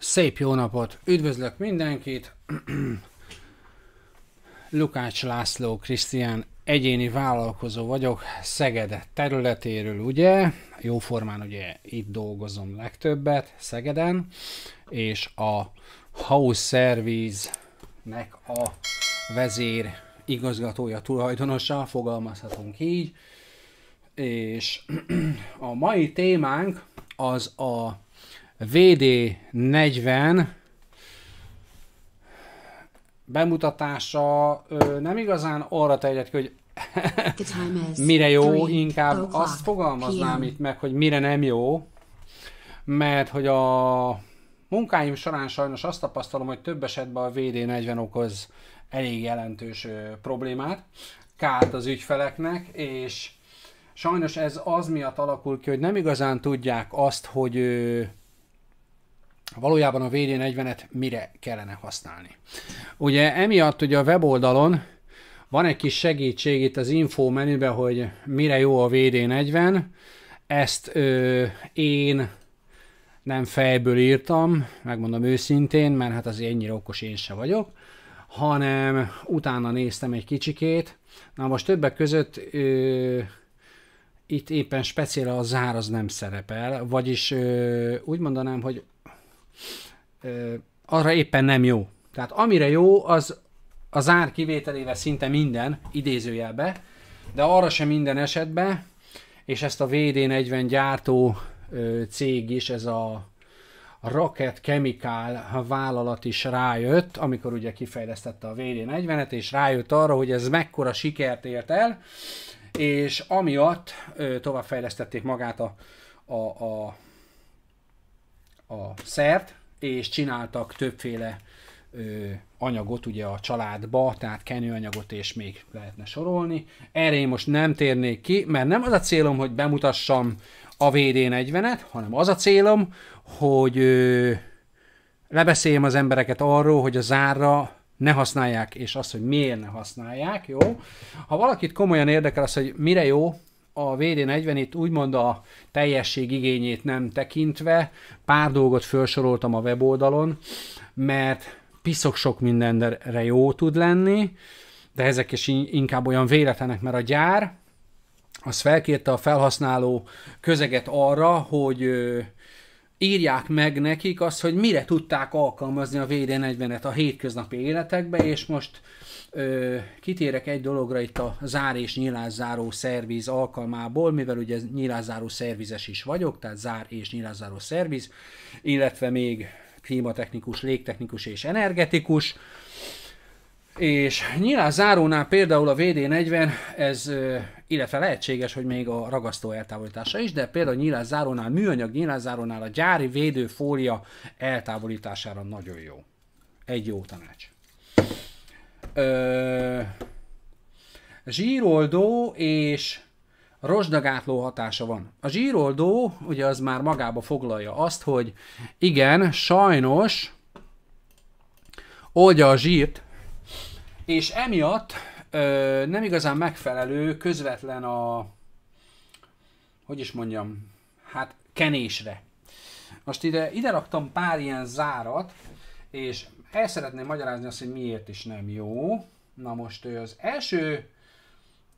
Szép jó napot! Üdvözlök mindenkit! Lukács László Krisztián egyéni vállalkozó vagyok, Szeged területéről ugye, jóformán ugye itt dolgozom legtöbbet, Szegeden, és a House Service-nek a vezér igazgatója, tulajdonosa, fogalmazhatunk így, és a mai témánk az a VD40 bemutatása ö, nem igazán arra terjed hogy mire jó, inkább azt fogalmaznám itt meg, hogy mire nem jó, mert hogy a munkáim során sajnos azt tapasztalom, hogy több esetben a VD40 okoz elég jelentős ö, problémát, kárt az ügyfeleknek, és sajnos ez az miatt alakul ki, hogy nem igazán tudják azt, hogy ö, valójában a VD40-et mire kellene használni. Ugye emiatt ugye a weboldalon van egy kis segítség itt az info menüben, hogy mire jó a VD40, ezt ö, én nem fejből írtam, megmondom őszintén, mert hát azért ennyire okos én se vagyok, hanem utána néztem egy kicsikét. Na most többek között ö, itt éppen speciál a zár az nem szerepel, vagyis ö, úgy mondanám, hogy arra éppen nem jó. Tehát amire jó, az az ár kivételével szinte minden, idézőjelbe, de arra sem minden esetben, és ezt a VD40 gyártó cég is, ez a Rocket Chemical vállalat is rájött, amikor ugye kifejlesztette a VD40-et, és rájött arra, hogy ez mekkora sikert ért el, és amiatt továbbfejlesztették magát a, a, a a szert, és csináltak többféle ö, anyagot ugye a családba, tehát kenőanyagot és még lehetne sorolni. Erre én most nem térnék ki, mert nem az a célom, hogy bemutassam a VD40-et, hanem az a célom, hogy ö, lebeszéljem az embereket arról, hogy a zárra ne használják, és azt, hogy miért ne használják, jó? Ha valakit komolyan érdekel az, hogy mire jó, a vd itt úgymond a teljesség igényét nem tekintve, pár dolgot felsoroltam a weboldalon, mert piszok sok mindenre jó tud lenni, de ezek is inkább olyan véletlenek, mert a gyár az felkérte a felhasználó közeget arra, hogy írják meg nekik azt, hogy mire tudták alkalmazni a VD40-et a hétköznapi életekbe, és most ö, kitérek egy dologra itt a zár és nyilázzáró szerviz alkalmából, mivel ugye nyilázzáró szervizes is vagyok, tehát zár és nyilázzáró szerviz, illetve még klímatechnikus, légtechnikus és energetikus. Ö, és nyilván zárónál például a VD40, ez, illetve lehetséges, hogy még a ragasztó eltávolítása is, de például nyílászárónál, műanyag nyílászárónál a gyári védőfólia eltávolítására nagyon jó. Egy jó tanács. Ö, zsíroldó és rozsdagátló hatása van. A zsíroldó, ugye az már magába foglalja azt, hogy igen, sajnos oldja a zsírt, és emiatt ö, nem igazán megfelelő közvetlen a, hogy is mondjam, hát kenésre. Most ide, ide raktam pár ilyen zárat, és el szeretném magyarázni azt, hogy miért is nem jó. Na most az első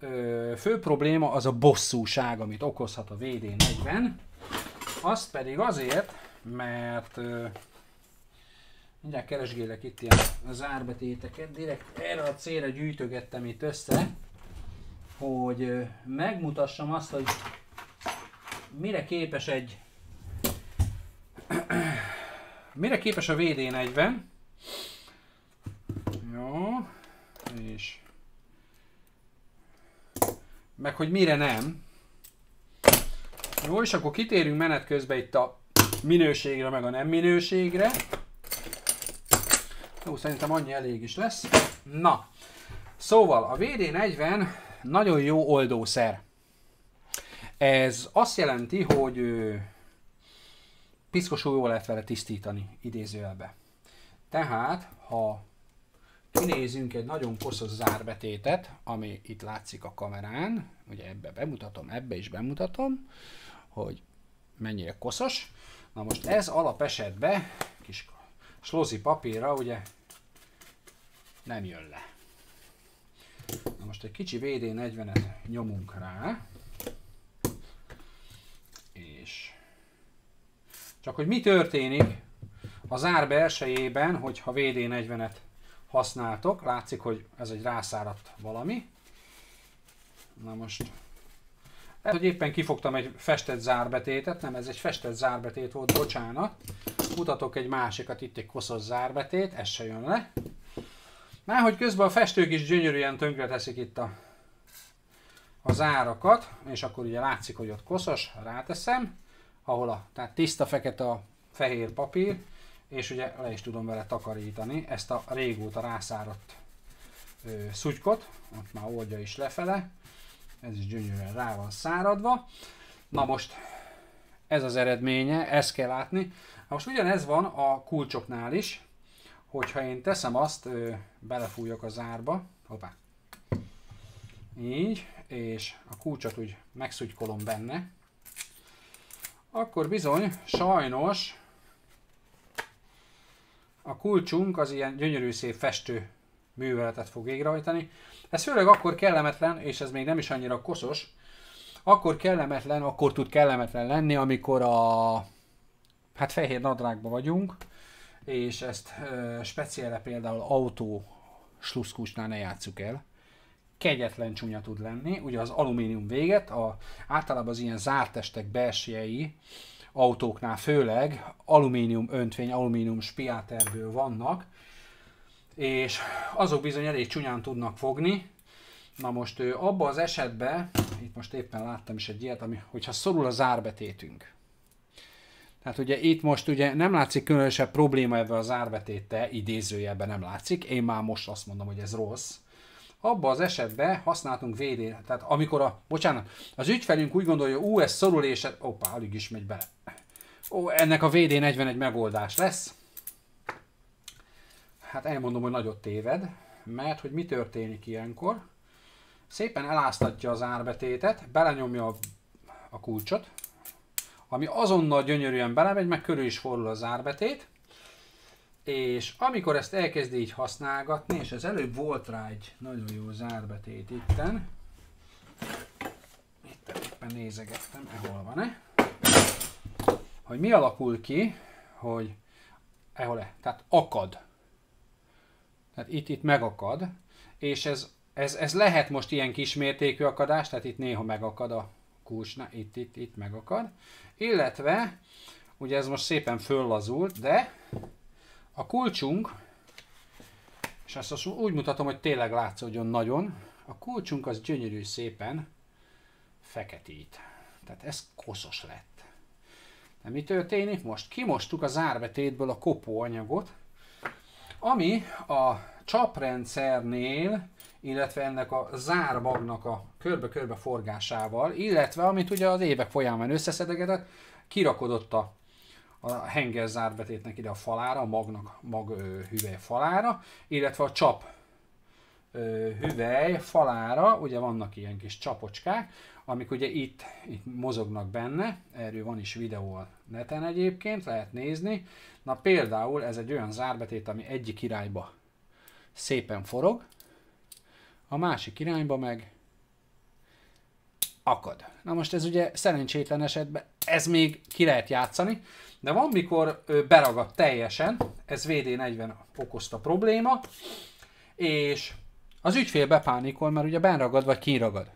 ö, fő probléma az a bosszúság, amit okozhat a VD40. Azt pedig azért, mert ö, Mindjárt keresgélek itt ilyen az árbetéteket. Direkt erre a célra gyűjtögettem itt össze, hogy megmutassam azt, hogy mire képes egy mire képes a VD40. Jó, és meg hogy mire nem. Jó, és akkor kitérünk menet közben itt a minőségre, meg a nem minőségre. Jó, szerintem annyi elég is lesz. Na, szóval a VD40 nagyon jó oldószer. Ez azt jelenti, hogy piszkosul jól lehet vele tisztítani, idézőjelbe. Tehát, ha kinézünk egy nagyon koszos zárbetétet, ami itt látszik a kamerán, ugye ebbe bemutatom, ebbe is bemutatom, hogy mennyire koszos. Na most ez esetben, kis slozi papírra ugye nem jön le. Na most egy kicsi VD40-et nyomunk rá, és csak hogy mi történik a zár belsejében, hogyha VD40-et használtok, látszik, hogy ez egy rászáradt valami. Na most Hát, hogy éppen kifogtam egy festett zárbetétet, nem ez egy festett zárbetét volt, bocsánat. Mutatok egy másikat, itt egy koszos zárbetét, ez se jön le. Már hogy közben a festők is gyönyörűen teszik itt a, a zárakat, és akkor ugye látszik, hogy ott koszos, ráteszem, ahol a tehát tiszta fekete a fehér papír, és ugye le is tudom vele takarítani ezt a régóta rászáradt ö, szutykot, ott már oldja is lefele, ez is gyönyörűen rá van száradva. Na most ez az eredménye, ezt kell látni. Na most ugyanez van a kulcsoknál is, hogyha én teszem azt, belefújok a zárba, hoppá, így, és a kulcsot úgy megszutykolom benne, akkor bizony, sajnos a kulcsunk az ilyen gyönyörű szép festő műveletet fog végrehajtani. Ez főleg akkor kellemetlen, és ez még nem is annyira koszos, akkor kellemetlen, akkor tud kellemetlen lenni, amikor a hát fehér nadrágba vagyunk, és ezt speciálre például autó sluszkusnál ne játsszuk el. Kegyetlen csúnya tud lenni, ugye az alumínium véget, a, általában az ilyen zárt testek belsejei autóknál főleg alumínium öntvény, alumínium spiáterből vannak, és azok bizony elég csúnyán tudnak fogni. Na most abba az esetben, itt most éppen láttam is egy ilyet, ami, hogyha szorul a zárbetétünk, tehát ugye itt most ugye nem látszik különösebb probléma ebben a árbetéte, idézőjelben nem látszik, én már most azt mondom, hogy ez rossz. Abba az esetben használtunk védé, tehát amikor a, bocsánat, az ügyfelünk úgy gondolja, ú, ez szorulése, opa, alig is megy bele. Ó, ennek a VD41 megoldás lesz hát elmondom, hogy nagyot téved, mert hogy mi történik ilyenkor, szépen eláztatja az árbetétet, belenyomja a, a kulcsot, ami azonnal gyönyörűen belemegy, meg körül is fordul az árbetét, és amikor ezt elkezdi így használgatni, és az előbb volt rá egy nagyon jó zárbetét itten, itt éppen nézegettem, ehol van-e, hogy mi alakul ki, hogy ehol-e, tehát akad tehát itt, itt megakad, és ez, ez, ez lehet most ilyen kismértékű akadás, tehát itt néha megakad a kulcs, na, itt, itt, itt megakad. Illetve, ugye ez most szépen föllazult, de a kulcsunk, és ezt most úgy mutatom, hogy tényleg látszódjon nagyon, a kulcsunk az gyönyörű szépen feketít. Tehát ez koszos lett. De mi történik most? Kimostuk az árbetétből a kopóanyagot, ami a csaprendszernél, illetve ennek a zármagnak a körbe-körbe forgásával, illetve amit ugye az évek folyamán összeszedegetett, kirakodott a, a hengerzárbetétnek ide a falára, a magnak, mag hüvely falára, illetve a csap hüvely falára, ugye vannak ilyen kis csapocskák, amik ugye itt, itt mozognak benne, erről van is videó a neten egyébként, lehet nézni. Na például ez egy olyan zárbetét, ami egyik irányba szépen forog, a másik irányba meg akad. Na most ez ugye szerencsétlen esetben, ez még ki lehet játszani, de van, mikor beragad teljesen, ez VD40 okozta probléma, és az ügyfél bepánikol, mert ugye benragad vagy kiragad.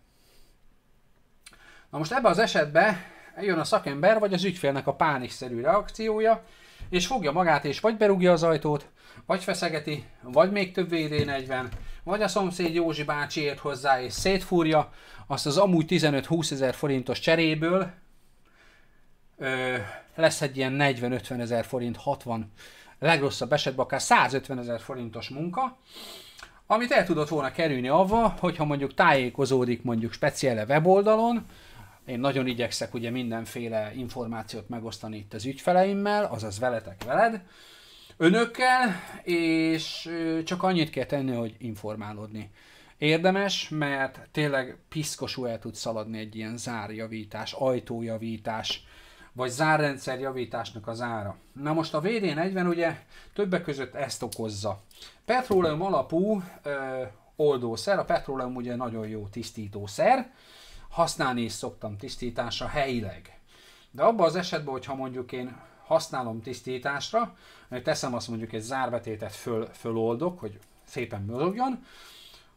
Na most ebben az esetben jön a szakember, vagy az ügyfélnek a pánikszerű reakciója, és fogja magát, és vagy berúgja az ajtót, vagy feszegeti, vagy még több VD40, vagy a szomszéd Józsi bácsi ért hozzá, és szétfúrja azt az amúgy 15-20 ezer forintos cseréből, ö, lesz egy ilyen 40-50 ezer forint, 60, legrosszabb esetben akár 150 ezer forintos munka, amit el tudott volna kerülni avval, hogyha mondjuk tájékozódik mondjuk speciále weboldalon, én nagyon igyekszek ugye mindenféle információt megosztani itt az ügyfeleimmel, azaz veletek veled, önökkel, és csak annyit kell tenni, hogy informálódni. Érdemes, mert tényleg piszkosul el tud szaladni egy ilyen zárjavítás, ajtójavítás vagy zárrendszer javításnak az ára. Na most a VD40 ugye többek között ezt okozza. Petróleum alapú ö, oldószer, a petróleum ugye nagyon jó tisztítószer, használni is szoktam tisztításra helyileg. De abban az esetben, hogyha mondjuk én használom tisztításra, teszem azt mondjuk egy zárbetétet föl, föloldok, hogy szépen mozogjon,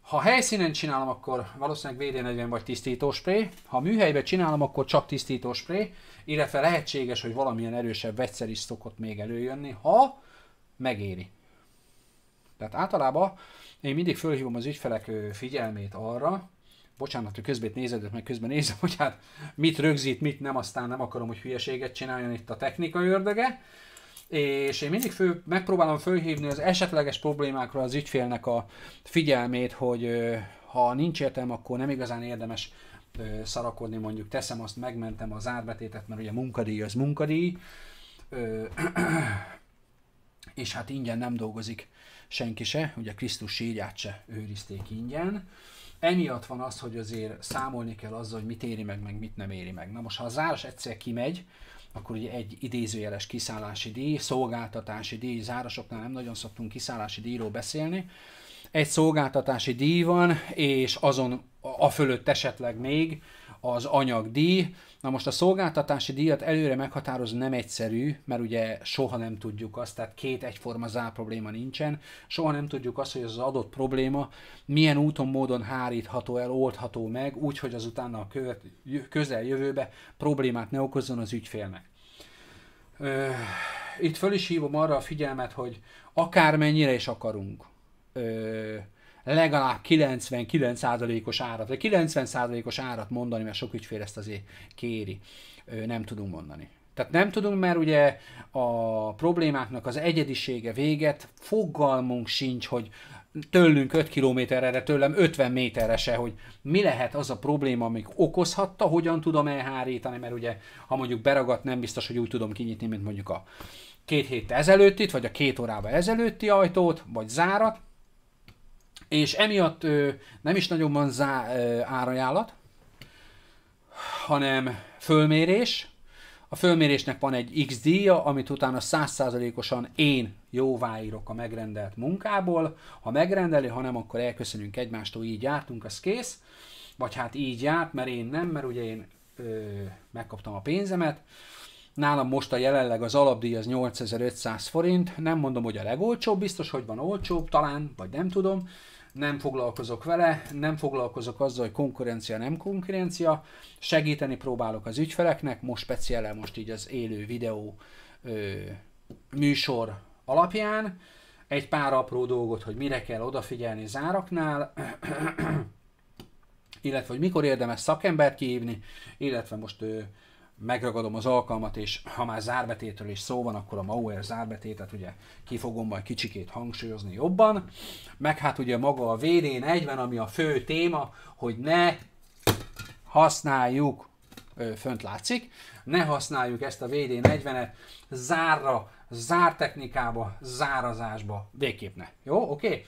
ha helyszínen csinálom, akkor valószínűleg VD40 vagy tisztítóspré, ha műhelyben csinálom, akkor csak tisztítóspré, illetve lehetséges, hogy valamilyen erősebb vegyszer is szokott még előjönni, ha megéri. Tehát általában én mindig fölhívom az ügyfelek figyelmét arra, bocsánat, hogy közben nézed, meg közben nézem, hogy hát mit rögzít, mit nem, aztán nem akarom, hogy hülyeséget csináljon itt a technika ördöge, és én mindig fő, megpróbálom fölhívni az esetleges problémákra az ügyfélnek a figyelmét, hogy ha nincs értelme, akkor nem igazán érdemes szarakodni, mondjuk teszem azt, megmentem az árbetétet, mert ugye munkadíj az munkadíj, és hát ingyen nem dolgozik senki se, ugye Krisztus sírját se őrizték ingyen. Emiatt van az, hogy azért számolni kell azzal, hogy mit éri meg, meg mit nem éri meg. Na most, ha a záros egyszer kimegy, akkor ugye egy idézőjeles kiszállási díj, szolgáltatási díj, zárosoknál nem nagyon szoktunk kiszállási díjról beszélni, egy szolgáltatási díj van, és azon a fölött esetleg még az anyagdíj. Na most a szolgáltatási díjat előre meghatározni nem egyszerű, mert ugye soha nem tudjuk azt, tehát két egyforma zár probléma nincsen, soha nem tudjuk azt, hogy az adott probléma milyen úton, módon hárítható el, oldható meg, úgyhogy az utána a követ, közeljövőbe problémát ne okozzon az ügyfélnek. Itt föl is hívom arra a figyelmet, hogy akármennyire is akarunk, ö, legalább 99%-os árat, vagy 90%-os árat mondani, mert sok ügyfél ezt azért kéri, ö, nem tudunk mondani. Tehát nem tudunk, mert ugye a problémáknak az egyedisége véget, fogalmunk sincs, hogy tőlünk 5 kilométerre, de tőlem 50 méterre se, hogy mi lehet az a probléma, amik okozhatta, hogyan tudom elhárítani, mert ugye, ha mondjuk beragadt, nem biztos, hogy úgy tudom kinyitni, mint mondjuk a két héttel ezelőtti, vagy a két órával ezelőtti ajtót, vagy zárat, és emiatt ö, nem is nagyon van zá, ö, árajálat, hanem fölmérés. A fölmérésnek van egy X díja, amit utána százszázalékosan én jóváírok a megrendelt munkából. Ha megrendeli, ha nem, akkor elköszönünk egymástól, így jártunk, az kész. Vagy hát így járt, mert én nem, mert ugye én ö, megkaptam a pénzemet. Nálam most a jelenleg az alapdíj az 8500 forint, nem mondom, hogy a legolcsóbb, biztos, hogy van olcsóbb, talán, vagy nem tudom, nem foglalkozok vele, nem foglalkozok azzal, hogy konkurencia, nem konkurencia, segíteni próbálok az ügyfeleknek, most speciálisan most így az élő videó ö, műsor alapján, egy pár apró dolgot, hogy mire kell odafigyelni záraknál, illetve hogy mikor érdemes szakembert kihívni, illetve most ö, megragadom az alkalmat, és ha már zárbetétről is szó van, akkor a Mauer zárbetétet ugye ki fogom majd kicsikét hangsúlyozni jobban. Meg hát ugye maga a VD 40, ami a fő téma, hogy ne használjuk, fönt látszik, ne használjuk ezt a VD 40-et zárra, zártechnikába, zárazásba, végképp ne. Jó, oké?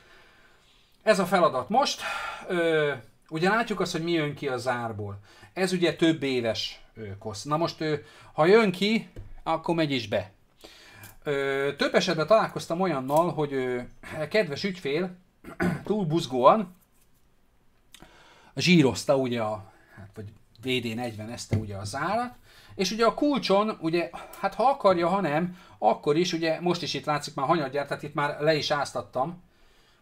Ez a feladat most. Ö, ugye látjuk azt, hogy mi jön ki a zárból. Ez ugye több éves kosz. Na most, ha jön ki, akkor megy is be. Több esetben találkoztam olyannal, hogy kedves ügyfél túl buzgóan zsírozta ugye a, hát vagy VD40 ezte ugye a zárat, és ugye a kulcson, ugye, hát ha akarja, ha nem, akkor is, ugye most is itt látszik már hanyadjár, tehát itt már le is áztattam,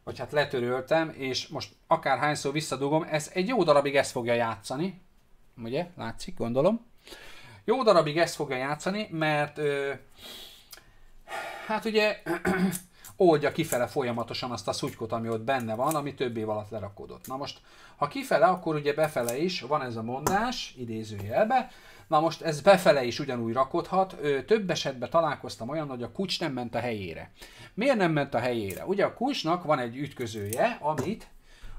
vagy hát letöröltem, és most akárhányszor visszadugom, ez egy jó darabig ezt fogja játszani, ugye, látszik, gondolom. Jó darabig ezt fogja játszani, mert ö, hát ugye oldja kifele folyamatosan azt a szutykot, ami ott benne van, ami több év alatt lerakódott. Na most, ha kifele, akkor ugye befele is van ez a mondás, idézőjelbe, Na most ez befele is ugyanúgy rakodhat. Ö, több esetben találkoztam olyan, hogy a kulcs nem ment a helyére. Miért nem ment a helyére? Ugye a kulcsnak van egy ütközője, amit,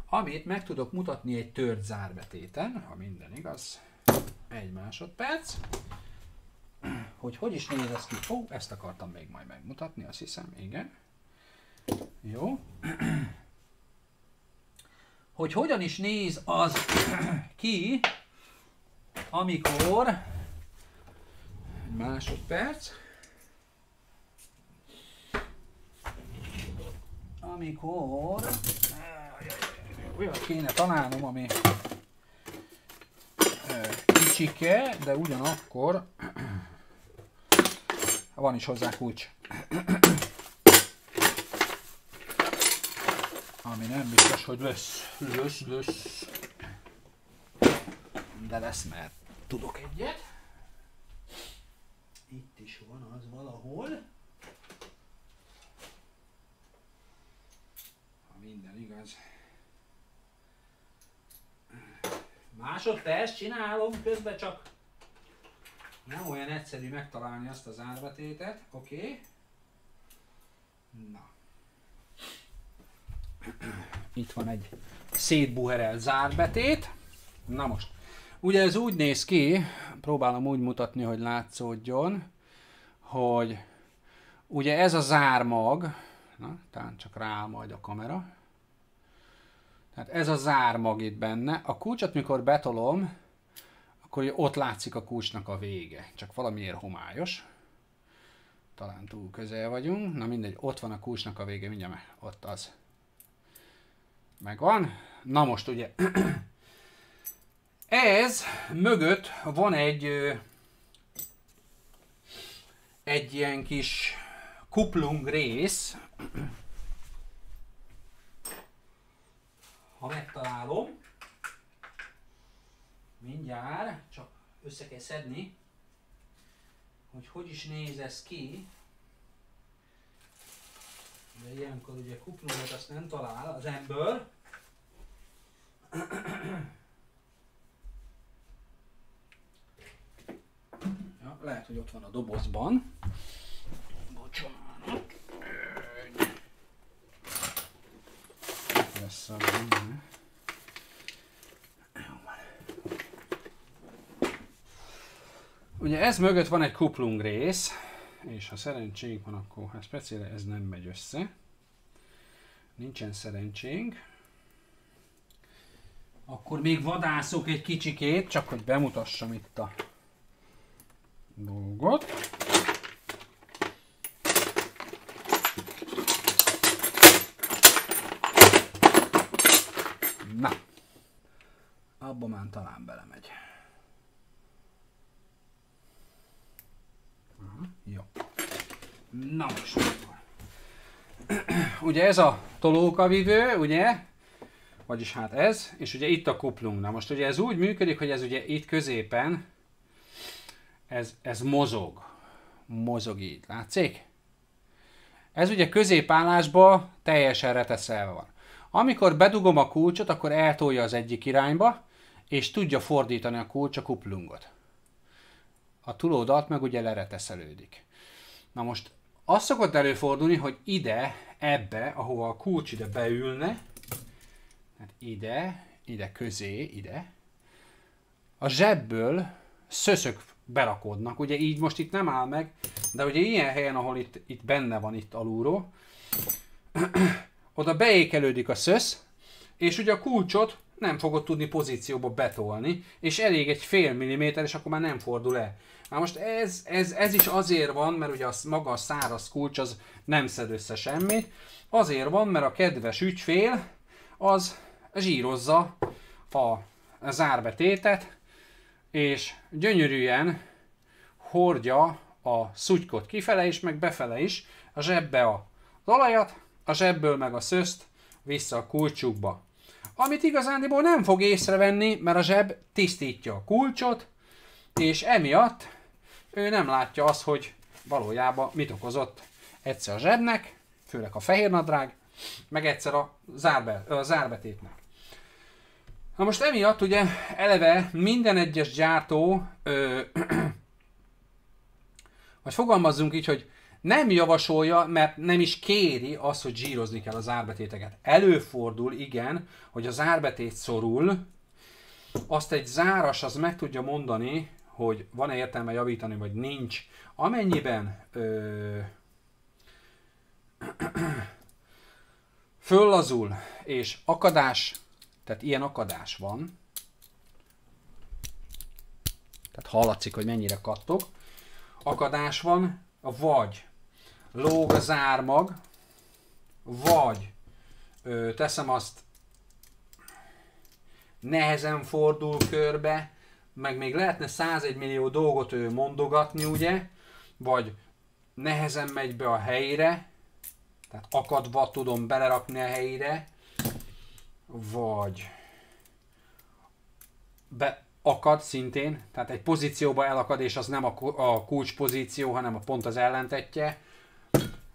amit meg tudok mutatni egy tört zárbetéten, ha minden igaz egy másodperc, hogy hogy is néz ez ki. Ó, ezt akartam még majd megmutatni, azt hiszem, igen. Jó. Hogy hogyan is néz az ki, amikor egy másodperc, amikor olyan kéne találnom, ami kicsike, de ugyanakkor van is hozzá kulcs. Ami nem biztos, hogy lesz, lesz, lesz. De lesz, mert tudok egyet. Itt is van az valahol. Ha minden igaz. Másodperc, csinálom, közben csak nem olyan egyszerű megtalálni azt az árvetétet, oké? Okay. Na. Itt van egy szétbuherelt zárbetét. Na most, ugye ez úgy néz ki, próbálom úgy mutatni, hogy látszódjon, hogy ugye ez a zármag, na, talán csak rá majd a kamera, tehát ez a mag itt benne. A kulcsot mikor betolom, akkor ott látszik a kulcsnak a vége. Csak valamiért homályos. Talán túl közel vagyunk. Na mindegy, ott van a kulcsnak a vége, mindjárt meg, ott az. Megvan. Na most ugye ez mögött van egy egy ilyen kis kuplung rész, ha megtalálom. Mindjárt, csak össze kell szedni, hogy hogy is néz ez ki. De ilyenkor ugye kuplót azt nem talál az ember. Ja, lehet, hogy ott van a dobozban. Bocsánat. Eh? Ugye ez mögött van egy kuplung rész, és ha szerencsénk van, akkor hát speciál ez nem megy össze. Nincsen szerencsénk. Akkor még vadászok egy kicsikét, csak hogy bemutassam itt a dolgot. Na, abba már talán belemegy. Uh-huh. jó. Na most akkor. ugye ez a tolókavivő, ugye? Vagyis hát ez, és ugye itt a kuplung. Na most ugye ez úgy működik, hogy ez ugye itt középen, ez, ez mozog. Mozog így, látszik? Ez ugye középállásba teljesen reteszelve van. Amikor bedugom a kulcsot, akkor eltolja az egyik irányba, és tudja fordítani a kulcs a kuplungot. A túloldalt meg ugye lereteszelődik. Na most az szokott előfordulni, hogy ide, ebbe, ahova a kulcs ide beülne, tehát ide, ide közé, ide, a zsebből szöszök berakódnak. Ugye így most itt nem áll meg, de ugye ilyen helyen, ahol itt, itt benne van itt alulról, oda beékelődik a szösz, és ugye a kulcsot nem fogod tudni pozícióba betolni, és elég egy fél milliméter, és akkor már nem fordul el. Na most ez, ez, ez is azért van, mert ugye a maga a száraz kulcs az nem szed össze semmit, azért van, mert a kedves ügyfél az zsírozza a zárbetétet, és gyönyörűen hordja a szutykot kifele is, meg befele is, a zsebbe a olajat, a zsebből meg a szözt vissza a kulcsukba. Amit igazándiból nem fog észrevenni, mert a zseb tisztítja a kulcsot, és emiatt ő nem látja azt, hogy valójában mit okozott egyszer a zsebnek, főleg a fehér nadrág, meg egyszer a, zárbe, a zárbetétnek. Na most emiatt ugye eleve minden egyes gyártó, ö, vagy fogalmazzunk így, hogy nem javasolja, mert nem is kéri azt, hogy zsírozni kell az árbetéteket. Előfordul, igen, hogy az árbetét szorul, azt egy záras az meg tudja mondani, hogy van-e értelme javítani, vagy nincs. Amennyiben ö, föllazul, és akadás, tehát ilyen akadás van, tehát hallatszik, hogy mennyire kattok, akadás van, vagy lóg az zármag, vagy ö, teszem azt, nehezen fordul körbe, meg még lehetne 101 millió dolgot ő mondogatni, ugye, vagy nehezen megy be a helyére, tehát akadva tudom belerakni a helyére, vagy be akad szintén, tehát egy pozícióba elakad, és az nem a kulcs pozíció, hanem a pont az ellentetje,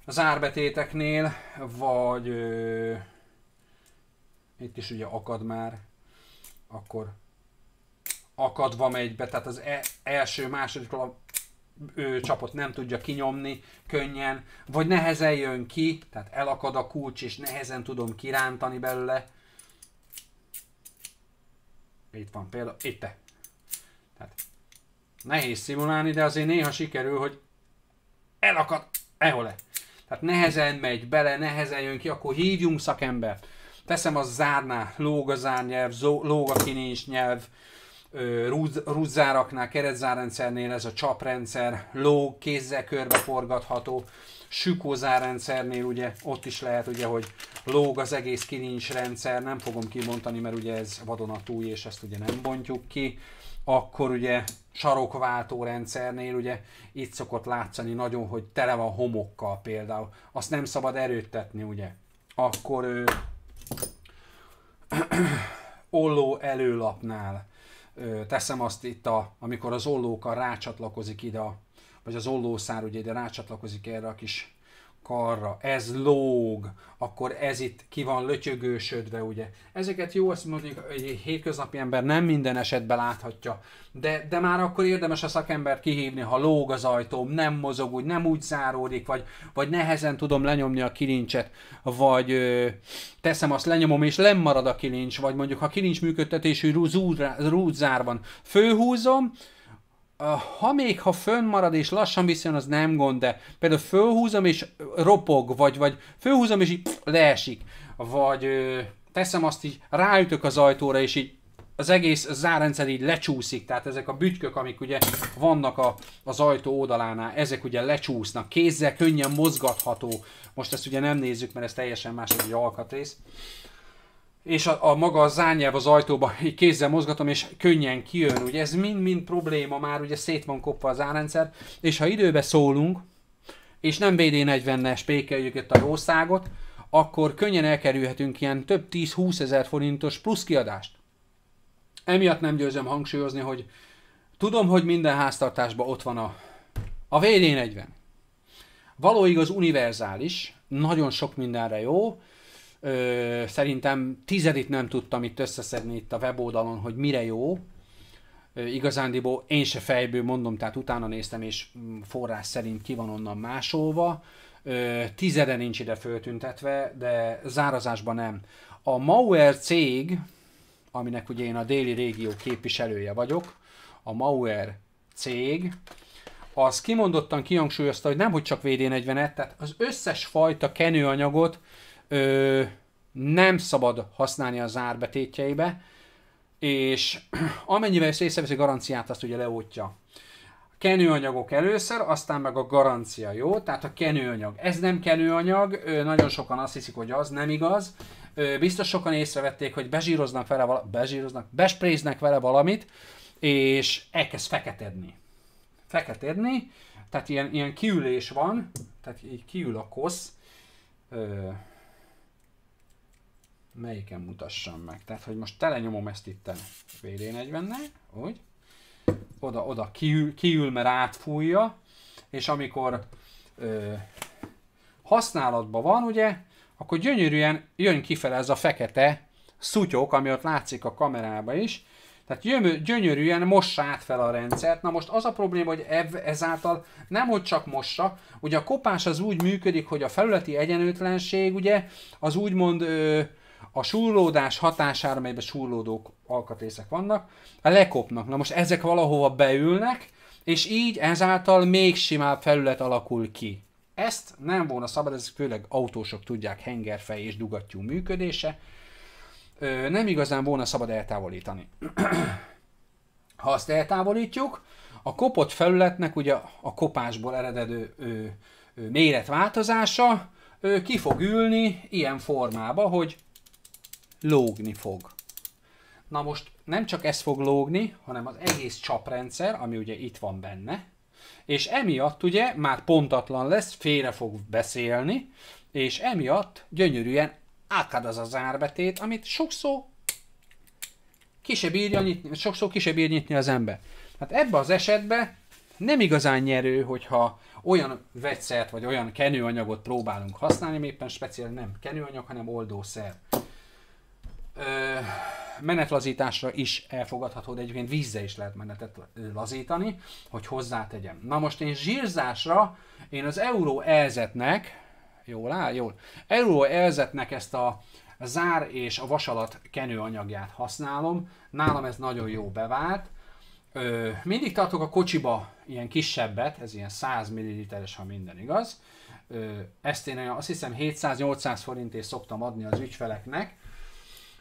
az árbetéteknél, vagy ö, itt is ugye akad már, akkor akadva megy be, tehát az e, első, második ő csapot nem tudja kinyomni könnyen, vagy nehezen jön ki, tehát elakad a kulcs, és nehezen tudom kirántani belőle. Itt van példa, itt te. Tehát nehéz szimulálni, de azért néha sikerül, hogy elakad, ehol -e hát nehezen megy bele, nehezen jön ki, akkor hívjunk szakembert. Teszem, az zárná, lóg a zárnyelv, lóg a kinincs nyelv, rúzzáraknál, keretzárrendszernél ez a csaprendszer, lóg, kézzel körbe forgatható, sükózárrendszernél ugye ott is lehet ugye, hogy lóg az egész kinincs rendszer, nem fogom kimondani, mert ugye ez vadonatúj, és ezt ugye nem bontjuk ki. Akkor ugye sarokváltó rendszernél, ugye itt szokott látszani nagyon, hogy tele van homokkal például. Azt nem szabad erőtetni, ugye. Akkor ö, olló előlapnál ö, teszem azt itt, a, amikor az ollókkal rácsatlakozik ide, a, vagy az ollószár ugye ide rácsatlakozik erre a kis karra, ez lóg, akkor ez itt ki van lötyögősödve, ugye. Ezeket jó, azt mondjuk, hogy egy hétköznapi ember nem minden esetben láthatja, de, de már akkor érdemes a szakembert kihívni, ha lóg az ajtóm, nem mozog úgy, nem úgy záródik, vagy, vagy nehezen tudom lenyomni a kilincset, vagy ö, teszem azt, lenyomom és lemarad a kilincs, vagy mondjuk ha kilincs működtetésű rúzár van, főhúzom, ha még ha fönnmarad és lassan viszont az nem gond, de például fölhúzom és ropog, vagy, vagy fölhúzom és így pff, leesik, vagy ö, teszem azt így, ráütök az ajtóra és így az egész zárrendszer így lecsúszik, tehát ezek a bütykök, amik ugye vannak a, az ajtó oldalánál, ezek ugye lecsúsznak, kézzel könnyen mozgatható. Most ezt ugye nem nézzük, mert ez teljesen más egy alkatrész és a, a maga a zárnyelv az ajtóba, így kézzel mozgatom, és könnyen kijön. Ugye ez mind-mind probléma már, ugye szét van kopva az zárrendszer, és ha időbe szólunk, és nem bd 40 nel spékeljük itt a jószágot, akkor könnyen elkerülhetünk ilyen több 10-20 ezer forintos plusz kiadást. Emiatt nem győzöm hangsúlyozni, hogy tudom, hogy minden háztartásban ott van a, a VD40. Való igaz univerzális, nagyon sok mindenre jó, Ö, szerintem tizedit nem tudtam itt összeszedni itt a weboldalon, hogy mire jó. Ö, igazándiból én se fejből mondom, tehát utána néztem, és mm, forrás szerint ki van onnan másolva. Ö, tizede nincs ide föltüntetve, de zárazásban nem. A Mauer cég, aminek ugye én a déli régió képviselője vagyok, a Mauer cég, az kimondottan kihangsúlyozta, hogy nem hogy csak VD40-et, tehát az összes fajta kenőanyagot ö, nem szabad használni az betétjeibe, és amennyivel is észreveszi garanciát, azt ugye leótja. A kenőanyagok először, aztán meg a garancia, jó? Tehát a kenőanyag. Ez nem kenőanyag, nagyon sokan azt hiszik, hogy az nem igaz. Biztos sokan észrevették, hogy bezsíroznak vele, vala- bezsíroznak, bespréznek vele valamit, és elkezd feketedni. Feketedni, tehát ilyen, ilyen kiülés van, tehát így kiül a kosz, melyiken mutassam meg. Tehát, hogy most telenyomom ezt itt a VD40-nel, úgy, oda-oda kiül, kiül, mert átfújja, és amikor ö, használatban van, ugye, akkor gyönyörűen jön kifele ez a fekete szutyok, ami ott látszik a kamerába is, tehát gyönyörűen mossa át fel a rendszert. Na most az a probléma, hogy ezáltal nem hogy csak mossa, ugye a kopás az úgy működik, hogy a felületi egyenőtlenség, ugye az úgymond ö, a súrlódás hatására, melyben súrlódók alkatrészek vannak, lekopnak. Na most ezek valahova beülnek, és így ezáltal még simább felület alakul ki. Ezt nem volna szabad, ez főleg autósok tudják, hengerfej és dugattyú működése. Nem igazán volna szabad eltávolítani. ha azt eltávolítjuk, a kopott felületnek ugye a kopásból eredő méretváltozása ki fog ülni ilyen formába, hogy lógni fog. Na most nem csak ez fog lógni, hanem az egész csaprendszer, ami ugye itt van benne, és emiatt ugye már pontatlan lesz, félre fog beszélni, és emiatt gyönyörűen átad az a zárbetét, amit sokszor kisebb írja nyitni, sokszor kisebb se nyitni az ember. Hát ebben az esetben nem igazán nyerő, hogyha olyan vegyszert vagy olyan kenőanyagot próbálunk használni, éppen speciál nem kenőanyag, hanem oldószer menetlazításra is elfogadható, de egyébként vízzel is lehet menetet lazítani, hogy hozzátegyem. Na most én zsírzásra, én az euró elzetnek, jól áll, jól, euró elzetnek ezt a zár és a vasalat kenőanyagját használom, nálam ez nagyon jó bevált, Ö, mindig tartok a kocsiba ilyen kisebbet, ez ilyen 100 ml-es, ha minden igaz. Ö, ezt én azt hiszem 700-800 forintért szoktam adni az ügyfeleknek,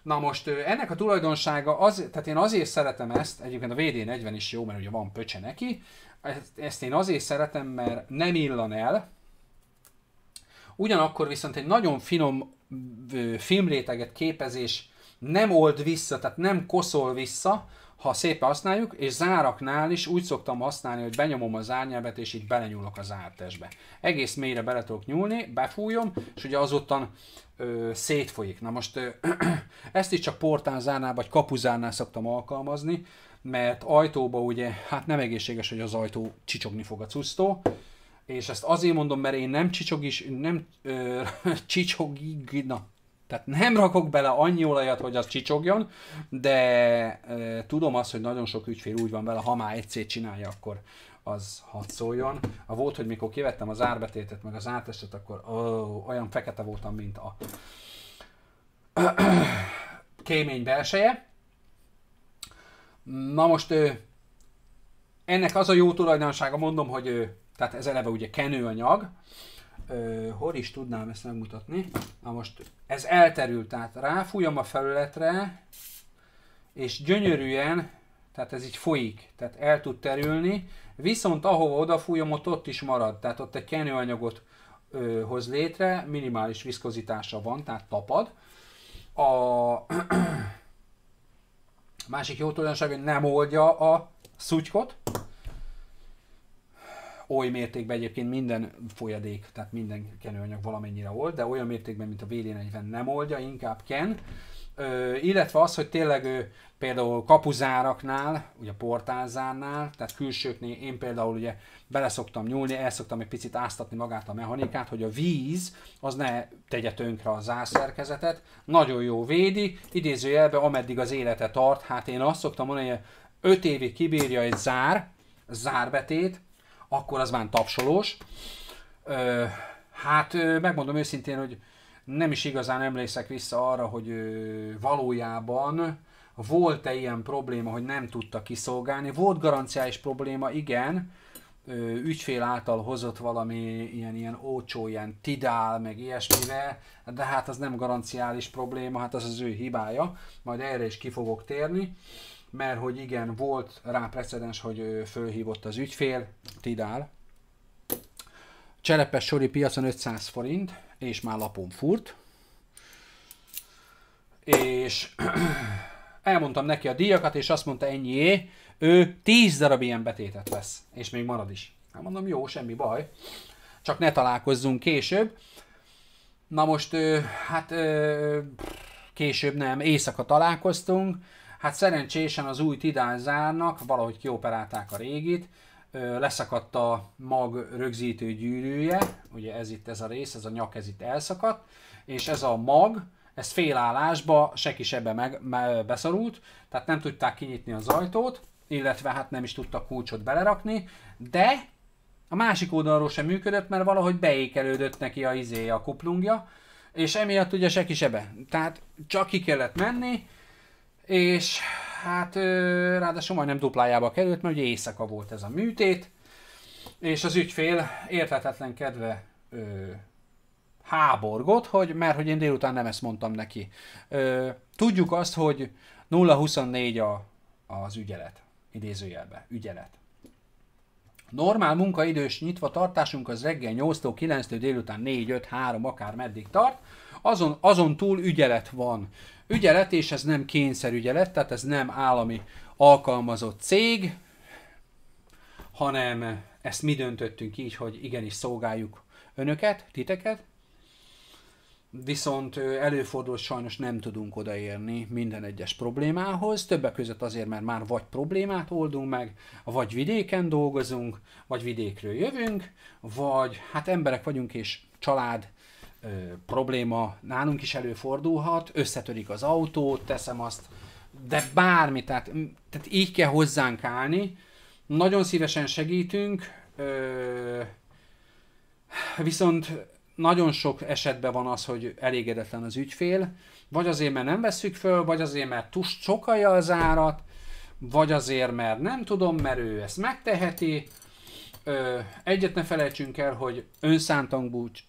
Na most ennek a tulajdonsága, az, tehát én azért szeretem ezt, egyébként a VD40 is jó, mert ugye van pöcse neki, ezt, én azért szeretem, mert nem illan el, ugyanakkor viszont egy nagyon finom filmréteget képezés nem old vissza, tehát nem koszol vissza, ha szépen használjuk, és záraknál is úgy szoktam használni, hogy benyomom a zárnyelvet, és így belenyúlok a zártesbe. Egész mélyre bele tudok nyúlni, befújom, és ugye azottan ö, szétfolyik. Na most ö, ezt is csak portánzárnál vagy kapuzárnál szoktam alkalmazni, mert ajtóba ugye, hát nem egészséges, hogy az ajtó csicsogni fog a cusztó, és ezt azért mondom, mert én nem csicsog is, nem ö, csicsogig, na, tehát nem rakok bele annyi olajat, hogy az csicsogjon, de e, tudom azt, hogy nagyon sok ügyfél úgy van vele, ha már egyszer csinálja, akkor az hadd szóljon. A volt, hogy mikor kivettem az árbetétet, meg az átestet, akkor ó, olyan fekete voltam, mint a kémény belseje. Na most ő, ennek az a jó tulajdonsága, mondom, hogy ő, tehát ez eleve ugye kenőanyag, ö, hol is tudnám ezt megmutatni. Na most ez elterült, tehát ráfújom a felületre, és gyönyörűen, tehát ez így folyik, tehát el tud terülni, viszont ahova odafújom, ott ott is marad, tehát ott egy kenőanyagot ö, hoz létre, minimális viszkozitása van, tehát tapad. A másik jó tulajdonság, hogy nem oldja a szutykot, oly mértékben egyébként minden folyadék, tehát minden kenőanyag valamennyire old, de olyan mértékben, mint a VD40 nem oldja, inkább ken. Ö, illetve az, hogy tényleg ő, például kapuzáraknál, ugye portázárnál, tehát külsőknél én például ugye beleszoktam nyúlni, el szoktam egy picit áztatni magát a mechanikát, hogy a víz az ne tegye tönkre a zárszerkezetet, nagyon jó védi, idézőjelben ameddig az élete tart, hát én azt szoktam mondani, hogy 5 évig kibírja egy zár, zárbetét, akkor az már tapsolós. Ö, hát ö, megmondom őszintén, hogy nem is igazán emlékszek vissza arra, hogy ö, valójában volt-e ilyen probléma, hogy nem tudta kiszolgálni. Volt garanciális probléma, igen, ö, ügyfél által hozott valami ilyen, ilyen ócsó, ilyen tidál, meg ilyesmivel, de hát az nem garanciális probléma, hát az az ő hibája, majd erre is ki fogok térni. Ö, mert hogy igen, volt rá precedens, hogy fölhívott az ügyfél, Tidál, cserepes sori piacon 500 forint, és már lapon furt, és elmondtam neki a díjakat, és azt mondta ennyié, ő 10 darab ilyen betétet vesz, és még marad is. Hát mondom, jó, semmi baj, csak ne találkozzunk később. Na most, hát később nem, éjszaka találkoztunk, Hát szerencsésen az új Tidán zárnak, valahogy kioperálták a régit, leszakadt a mag rögzítő gyűrűje, ugye ez itt ez a rész, ez a nyak ez itt elszakadt, és ez a mag, ez félállásba seki sebbe meg, beszorult, tehát nem tudták kinyitni az ajtót, illetve hát nem is tudtak kulcsot belerakni, de a másik oldalról sem működött, mert valahogy beékelődött neki a izéje, a kuplungja, és emiatt ugye seki sebe. Tehát csak ki kellett menni, és hát ráadásul majdnem duplájába került, mert ugye éjszaka volt ez a műtét, és az ügyfél értetetlen kedve ö, háborgott, hogy mert hogy én délután nem ezt mondtam neki. Ö, tudjuk azt, hogy 0-24 a, az ügyelet, idézőjelbe, ügyelet. Normál munkaidős nyitva tartásunk az reggel 8-tól 9-től délután 4, 5, 3, akár meddig tart, azon, azon túl ügyelet van ügyelet, és ez nem ügyelet, tehát ez nem állami alkalmazott cég, hanem ezt mi döntöttünk így, hogy igenis szolgáljuk önöket, titeket, viszont előfordul sajnos nem tudunk odaérni minden egyes problémához, többek között azért, mert már vagy problémát oldunk meg, vagy vidéken dolgozunk, vagy vidékről jövünk, vagy hát emberek vagyunk és család ö, probléma nálunk is előfordulhat, összetörik az autót, teszem azt, de bármi, tehát, tehát így kell hozzánk állni. Nagyon szívesen segítünk, ö, viszont nagyon sok esetben van az, hogy elégedetlen az ügyfél, vagy azért, mert nem veszük föl, vagy azért, mert túl csokaja az árat, vagy azért, mert nem tudom, mert ő ezt megteheti, Ö, egyet ne felejtsünk el, hogy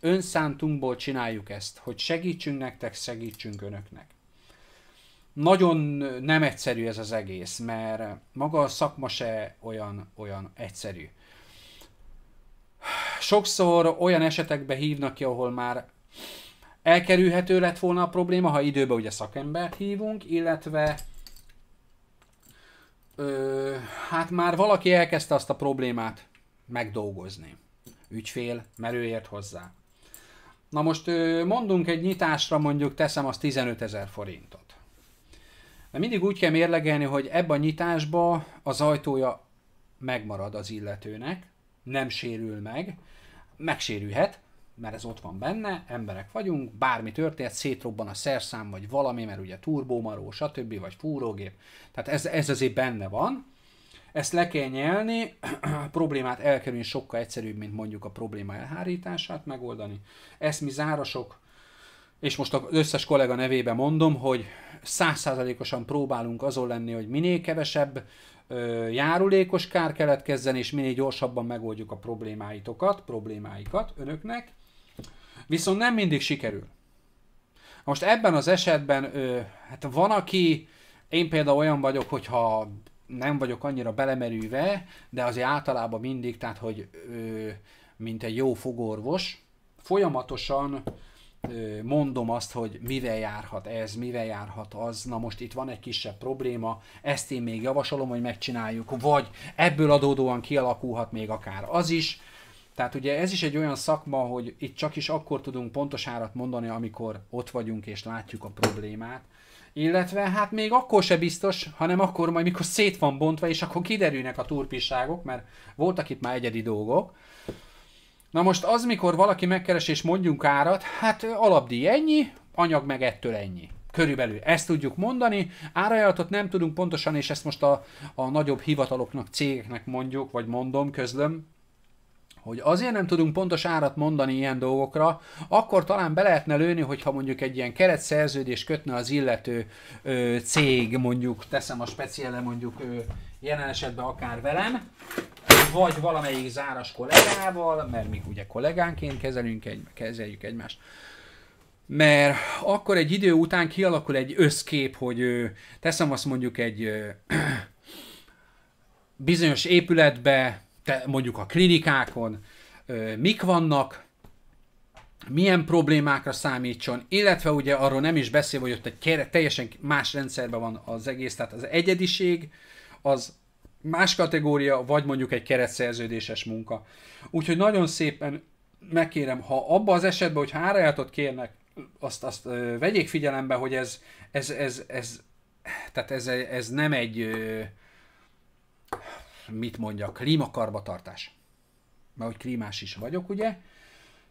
önszántunkból, csináljuk ezt, hogy segítsünk nektek, segítsünk önöknek. Nagyon nem egyszerű ez az egész, mert maga a szakma se olyan, olyan egyszerű. Sokszor olyan esetekbe hívnak ki, ahol már elkerülhető lett volna a probléma, ha időben ugye szakembert hívunk, illetve ö, hát már valaki elkezdte azt a problémát megdolgozni. Ügyfél, ért hozzá. Na most mondunk egy nyitásra, mondjuk teszem az 15 ezer forintot. De mindig úgy kell mérlegelni, hogy ebben a nyitásba az ajtója megmarad az illetőnek, nem sérül meg, megsérülhet, mert ez ott van benne, emberek vagyunk, bármi történt, szétrobban a szerszám, vagy valami, mert ugye turbómaró, stb., vagy fúrógép, tehát ez, ez azért benne van, ezt le kell nyelni, a problémát elkerülni sokkal egyszerűbb, mint mondjuk a probléma elhárítását megoldani. Ezt mi zárosok, és most az összes kollega nevébe mondom, hogy százszázalékosan próbálunk azon lenni, hogy minél kevesebb ö, járulékos kár keletkezzen, és minél gyorsabban megoldjuk a problémáitokat, problémáikat önöknek, viszont nem mindig sikerül. Most ebben az esetben, ö, hát van, aki, én például olyan vagyok, hogyha nem vagyok annyira belemerülve, de azért általában mindig, tehát hogy ö, mint egy jó fogorvos, folyamatosan ö, mondom azt, hogy mivel járhat ez, mivel járhat az, na most itt van egy kisebb probléma, ezt én még javasolom, hogy megcsináljuk, vagy ebből adódóan kialakulhat még akár az is, tehát ugye ez is egy olyan szakma, hogy itt csak is akkor tudunk pontos árat mondani, amikor ott vagyunk és látjuk a problémát, illetve hát még akkor se biztos, hanem akkor majd, mikor szét van bontva, és akkor kiderülnek a turpiságok, mert voltak itt már egyedi dolgok. Na most az, mikor valaki megkeres és mondjunk árat, hát alapdíj ennyi, anyag meg ettől ennyi. Körülbelül ezt tudjuk mondani, árajánlatot nem tudunk pontosan, és ezt most a, a nagyobb hivataloknak, cégeknek mondjuk, vagy mondom, közlöm, hogy azért nem tudunk pontos árat mondani ilyen dolgokra, akkor talán be lehetne lőni, hogyha mondjuk egy ilyen keretszerződés kötne az illető ö, cég, mondjuk teszem a speciele mondjuk ö, jelen esetben akár velem, vagy valamelyik záras kollégával, mert mi ugye kollégánként kezelünk egy, kezeljük egymást. Mert akkor egy idő után kialakul egy összkép, hogy ö, teszem azt mondjuk egy ö, bizonyos épületbe te, mondjuk a klinikákon mik vannak, milyen problémákra számítson, illetve ugye arról nem is beszél, hogy ott egy teljesen más rendszerben van az egész, tehát az egyediség az más kategória, vagy mondjuk egy keretszerződéses munka. Úgyhogy nagyon szépen megkérem, ha abba az esetben, hogy hárajátot kérnek, azt, azt ö, vegyék figyelembe, hogy ez, ez, ez, ez tehát ez, ez nem egy, ö, mit mondjak, klímakarbatartás. Mert hogy klímás is vagyok, ugye?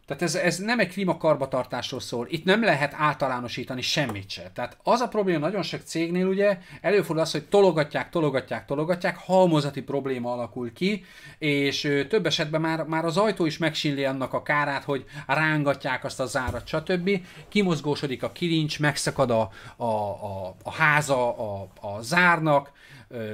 Tehát ez, ez nem egy klímakarbatartásról szól, itt nem lehet általánosítani semmit se. Tehát az a probléma nagyon sok cégnél ugye előfordul az, hogy tologatják, tologatják, tologatják, halmozati probléma alakul ki, és több esetben már, már az ajtó is megsinli annak a kárát, hogy rángatják azt a zárat, stb. Kimozgósodik a kilincs, megszakad a, a, a, a háza a, a zárnak,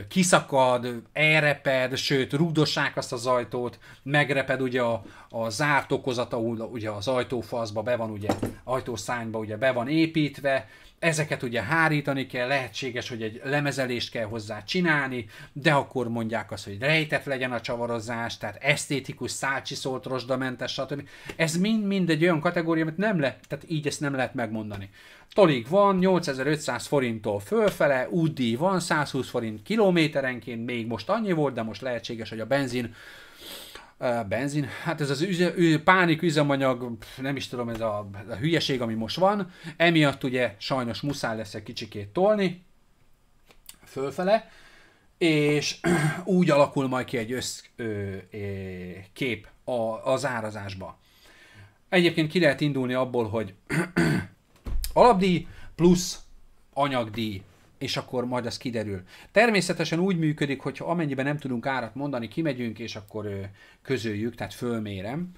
kiszakad, elreped, sőt rúdossák azt az ajtót, megreped ugye a, a zárt okozata, ugye az ajtófaszba be van ugye, ajtószányba ugye be van építve, Ezeket ugye hárítani kell, lehetséges, hogy egy lemezelést kell hozzá csinálni, de akkor mondják azt, hogy rejtett legyen a csavarozás, tehát esztétikus, szálcsiszolt, rosdamentes, stb. Ez mind-mind egy olyan kategória, amit nem lehet, tehát így ezt nem lehet megmondani. Tolik van, 8500 forinttól fölfele, útdíj van, 120 forint kilométerenként, még most annyi volt, de most lehetséges, hogy a benzin benzin, hát ez az üze, ü, pánik üzemanyag, nem is tudom, ez a, a hülyeség, ami most van, emiatt ugye sajnos muszáj lesz egy kicsikét tolni, fölfele, és úgy alakul majd ki egy össz ö, ö, kép a, az árazásba. Egyébként ki lehet indulni abból, hogy alapdíj plusz anyagdíj és akkor majd az kiderül. Természetesen úgy működik, hogy amennyiben nem tudunk árat mondani, kimegyünk, és akkor közöljük, tehát fölmérem.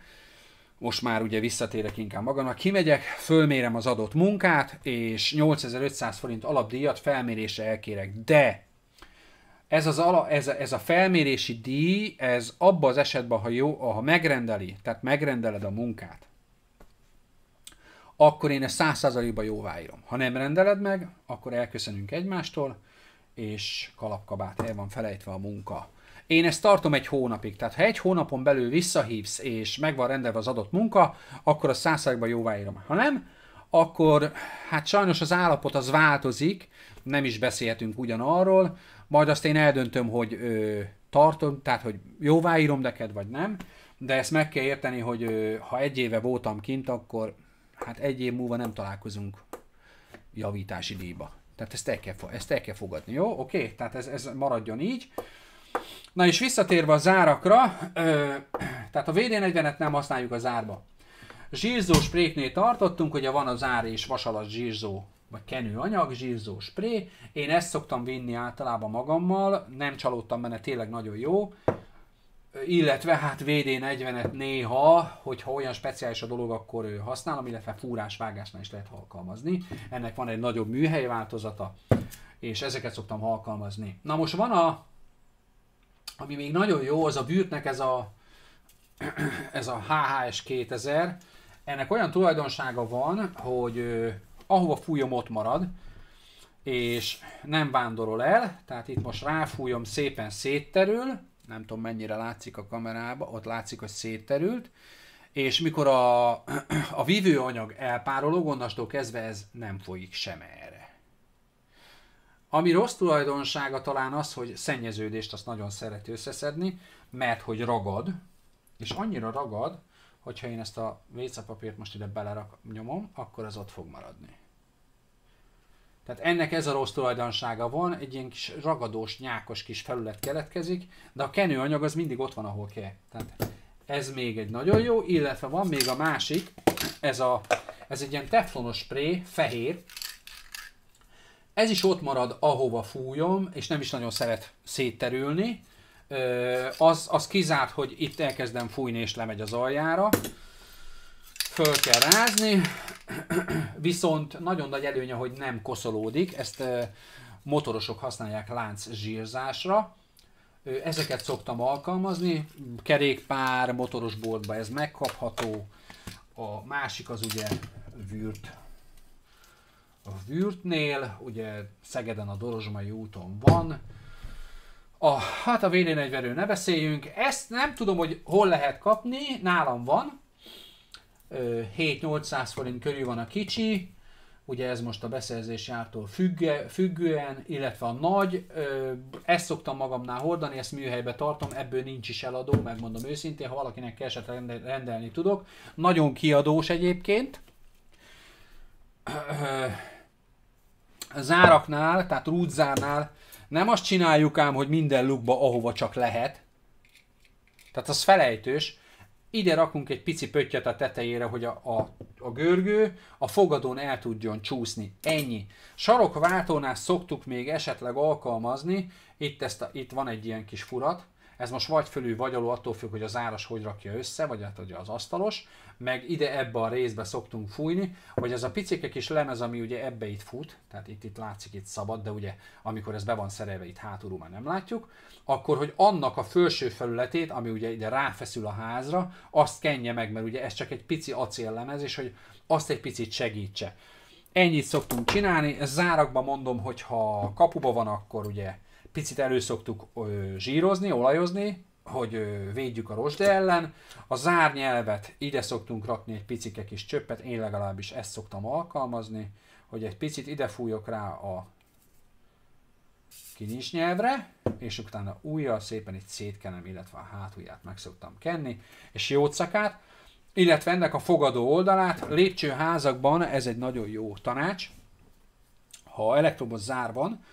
Most már ugye visszatérek inkább magamnak. Kimegyek, fölmérem az adott munkát, és 8500 forint alapdíjat felmérésre elkérek. De ez, az ala, ez, a, ez a felmérési díj, ez abba az esetben, ha jó, ha megrendeli, tehát megrendeled a munkát, akkor én ezt száz százalékban jóváírom. Ha nem rendeled meg, akkor elköszönünk egymástól, és kalapkabát el van felejtve a munka. Én ezt tartom egy hónapig, tehát ha egy hónapon belül visszahívsz, és meg van rendelve az adott munka, akkor a jóvá jóváírom. Ha nem, akkor hát sajnos az állapot az változik, nem is beszélhetünk ugyanarról, majd azt én eldöntöm, hogy ö, tartom, tehát hogy jóváírom neked, vagy nem, de ezt meg kell érteni, hogy ö, ha egy éve voltam kint, akkor hát egy év múlva nem találkozunk javítási díjba. Tehát ezt el kell, ezt el kell fogadni, jó? Oké? Okay? Tehát ez, ez maradjon így. Na és visszatérve a zárakra, ö, tehát a VD40-et nem használjuk a zárba. Zsírzó spréknél tartottunk, ugye van a zár és vasalas zsírzó, vagy kenőanyag, zsírzó spré. Én ezt szoktam vinni általában magammal, nem csalódtam benne, tényleg nagyon jó illetve hát VD40-et néha, hogyha olyan speciális a dolog, akkor használom, illetve fúrás-vágásnál is lehet alkalmazni. Ennek van egy nagyobb műhely változata, és ezeket szoktam alkalmazni. Na most van a, ami még nagyon jó, az a bűtnek ez a, ez a HHS 2000. Ennek olyan tulajdonsága van, hogy ahova fújom, ott marad, és nem vándorol el, tehát itt most ráfújom, szépen szétterül, nem tudom mennyire látszik a kamerába, ott látszik, hogy szétterült, és mikor a, a vívőanyag elpárolog, onnastól kezdve ez nem folyik sem erre. Ami rossz tulajdonsága talán az, hogy szennyeződést azt nagyon szeret összeszedni, mert hogy ragad, és annyira ragad, hogyha én ezt a vécapapírt papírt most ide belerak, nyomom, akkor az ott fog maradni. Tehát ennek ez a rossz tulajdonsága van, egy ilyen kis ragadós, nyákos kis felület keletkezik, de a kenőanyag az mindig ott van, ahol kell. Tehát ez még egy nagyon jó, illetve van még a másik, ez, a, ez egy ilyen teflonos spré, fehér, ez is ott marad, ahova fújom, és nem is nagyon szeret szétterülni. Az, az kizárt, hogy itt elkezdem fújni, és lemegy az aljára föl kell rázni, viszont nagyon nagy előnye, hogy nem koszolódik, ezt motorosok használják lánc zsírzásra, ezeket szoktam alkalmazni, kerékpár, motoros boltba ez megkapható, a másik az ugye vűrt. A vűrtnél, ugye Szegeden a Dorozsmai úton van, a, hát a VD40-ről ne beszéljünk, ezt nem tudom, hogy hol lehet kapni, nálam van, 7-800 forint körül van a kicsi, ugye ez most a beszerzés ártól függe, függően, illetve a nagy, ö, ezt szoktam magamnál hordani, ezt műhelybe tartom, ebből nincs is eladó, megmondom őszintén, ha valakinek kell, rendelni tudok. Nagyon kiadós egyébként. Záraknál, tehát rúdzárnál nem azt csináljuk ám, hogy minden lukba, ahova csak lehet. Tehát az felejtős, ide rakunk egy pici pöttyöt a tetejére, hogy a, a, a görgő a fogadón el tudjon csúszni. Ennyi. Sarokváltónál szoktuk még esetleg alkalmazni, itt, ezt a, itt van egy ilyen kis furat, ez most vagy fölül, vagy alul, attól függ, hogy az áras hogy rakja össze, vagy hát ugye az asztalos, meg ide ebbe a részbe szoktunk fújni, hogy ez a picike kis lemez, ami ugye ebbe itt fut, tehát itt, itt látszik, itt szabad, de ugye amikor ez be van szerelve itt hátulul már nem látjuk, akkor hogy annak a felső felületét, ami ugye ide ráfeszül a házra, azt kenje meg, mert ugye ez csak egy pici acéllemez, és hogy azt egy picit segítse. Ennyit szoktunk csinálni, zárakban mondom, hogy ha kapuba van, akkor ugye picit előszoktuk zsírozni, olajozni, hogy védjük a rozsde ellen. A zárnyelvet ide szoktunk rakni egy picike kis csöppet, én legalábbis ezt szoktam alkalmazni, hogy egy picit ide fújok rá a kinis nyelvre, és utána újra szépen itt szétkenem, illetve a hátulját meg szoktam kenni, és szakát, illetve ennek a fogadó oldalát, lépcsőházakban ez egy nagyon jó tanács, ha elektromos zár van,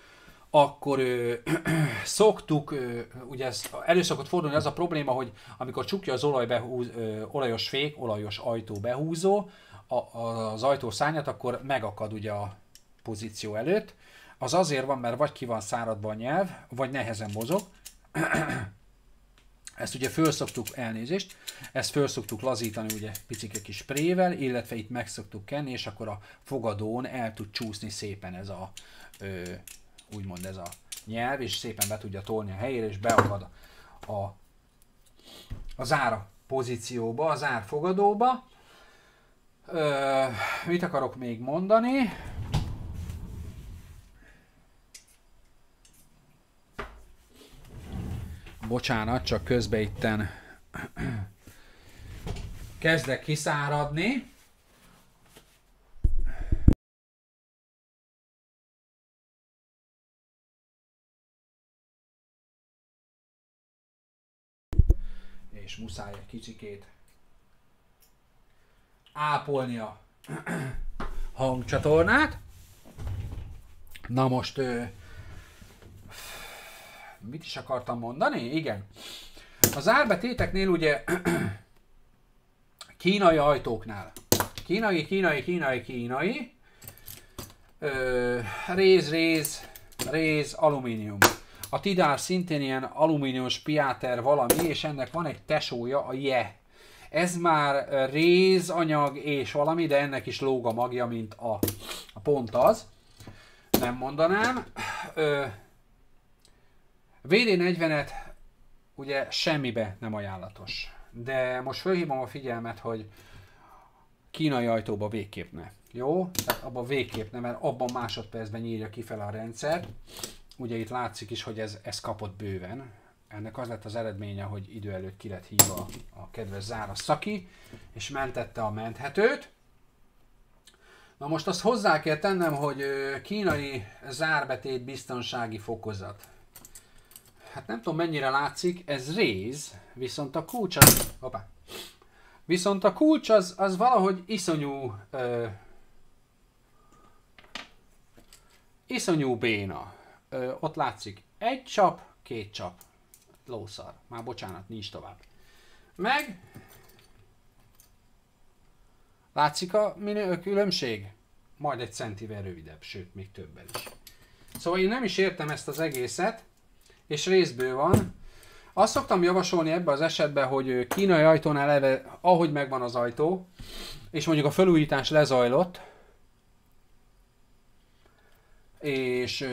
akkor ö, szoktuk, ö, ugye ez előszokott fordulni az a probléma, hogy amikor csukja az behúz, ö, olajos fék, olajos ajtó behúzó, a, a, az ajtó szárnyat, akkor megakad ugye a pozíció előtt. Az azért van, mert vagy ki van száradva a nyelv, vagy nehezen mozog. Ezt ugye felszoktuk, elnézést, ezt felszoktuk lazítani ugye picike kis prével, illetve itt megszoktuk kenni, és akkor a fogadón el tud csúszni szépen ez a ö, úgymond ez a nyelv, és szépen be tudja tolni a helyére, és beakad a, a zár pozícióba, a zárfogadóba. Ö, mit akarok még mondani? Bocsánat, csak közbe itten kezdek kiszáradni. és muszáj egy kicsikét ápolni a hangcsatornát. Na most mit is akartam mondani? Igen. Az árbetéteknél ugye kínai ajtóknál. Kínai, kínai, kínai, kínai. Ö, réz, réz, réz, alumínium. A Tidár szintén ilyen alumíniós piáter valami, és ennek van egy tesója, a Je. Ez már rézanyag és valami, de ennek is lóg a magja, mint a, a pont az. Nem mondanám. Ö, VD40-et ugye semmibe nem ajánlatos. De most fölhívom a figyelmet, hogy kínai ajtóba végképp ne. Jó? Tehát abban végképp nem, mert abban másodpercben nyírja kifele a rendszer ugye itt látszik is, hogy ez, ez kapott bőven. Ennek az lett az eredménye, hogy idő előtt ki lett hívva a kedves Zára Szaki, és mentette a menthetőt. Na most azt hozzá kell tennem, hogy kínai zárbetét biztonsági fokozat. Hát nem tudom mennyire látszik, ez réz, viszont a kulcs az... Hoppá. Viszont a kulcs az, az valahogy iszonyú... Ö, iszonyú béna ö, ott látszik egy csap, két csap. Lószar. Már bocsánat, nincs tovább. Meg látszik a minő különbség? Majd egy centivel rövidebb, sőt, még többen is. Szóval én nem is értem ezt az egészet, és részből van. Azt szoktam javasolni ebbe az esetben, hogy kínai ajtón eleve, ahogy megvan az ajtó, és mondjuk a felújítás lezajlott, és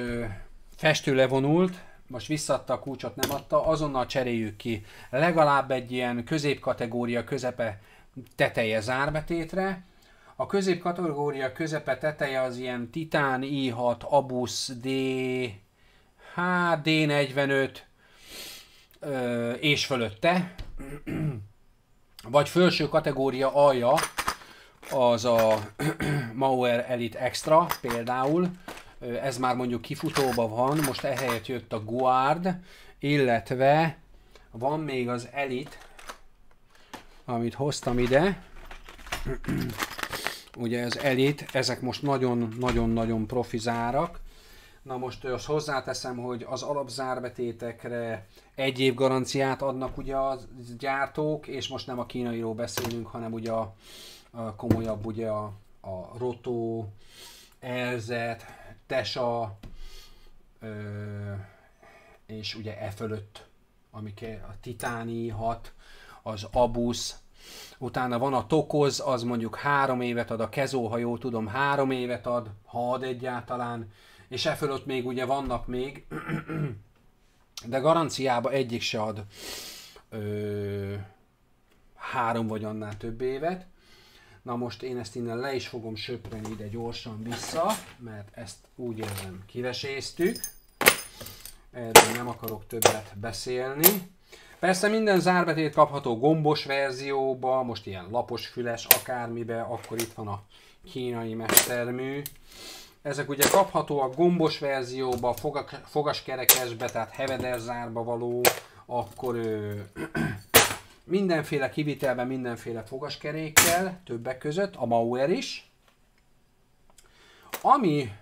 festő levonult, most visszadta a kulcsot, nem adta, azonnal cseréljük ki. Legalább egy ilyen középkategória közepe teteje zárbetétre. A középkategória közepe teteje az ilyen Titán i6, Abus D, HD45 és fölötte. Vagy felső kategória alja, az a Mauer Elite Extra például, ez már mondjuk kifutóban van, most ehelyett jött a Guard, illetve van még az Elite, amit hoztam ide. Ugye az Elite, ezek most nagyon-nagyon-nagyon profizárak. Na most azt hozzáteszem, hogy az alapzárbetétekre egy év garanciát adnak ugye a gyártók, és most nem a kínairól beszélünk, hanem ugye a, a komolyabb ugye a, a Roto, Elzet, Tesa, ö, és ugye e fölött, amik e, a Titáni hat, az Abusz, utána van a Tokoz, az mondjuk három évet ad, a Kezó, ha jól tudom, három évet ad, ha ad egyáltalán, és e fölött még ugye vannak még, de garanciába egyik se ad ö, három vagy annál több évet. Na most én ezt innen le is fogom söpröni ide gyorsan vissza, mert ezt úgy érzem kiveséztük. Erről nem akarok többet beszélni. Persze minden zárbetét kapható gombos verzióba, most ilyen lapos füles akármibe, akkor itt van a kínai mestermű. Ezek ugye kapható a gombos verzióba, fogaskerekesbe, tehát heveder zárba való, akkor ö, mindenféle kivitelben, mindenféle fogaskerékkel, többek között, a Mauer is. Ami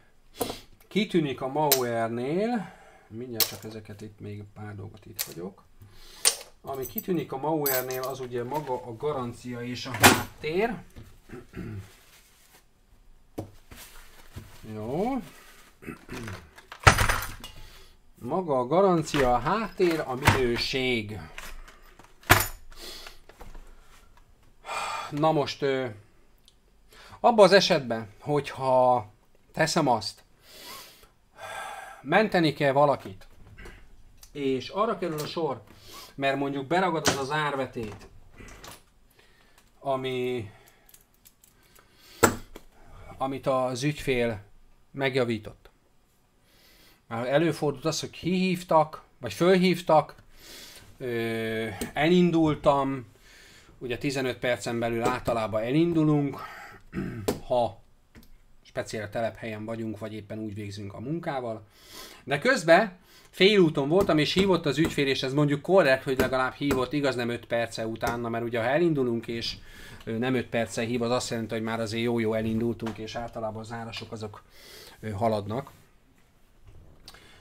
kitűnik a Mauernél, mindjárt csak ezeket itt még pár dolgot itt vagyok, ami kitűnik a Mauernél az ugye maga a garancia és a háttér. Jó. Maga a garancia, a háttér, a minőség. Na most, abban az esetben, hogyha teszem azt, menteni kell valakit, és arra kerül a sor, mert mondjuk beragad az az árvetét, ami, amit az ügyfél megjavított. Már előfordult az, hogy hihívtak, vagy fölhívtak, elindultam, Ugye 15 percen belül általában elindulunk, ha speciál telephelyen vagyunk, vagy éppen úgy végzünk a munkával. De közben félúton voltam, és hívott az ügyfél, és ez mondjuk korrekt, hogy legalább hívott, igaz nem 5 perce utána, mert ugye ha elindulunk, és nem 5 perce hív, az azt jelenti, hogy már azért jó-jó elindultunk, és általában az árasok azok haladnak.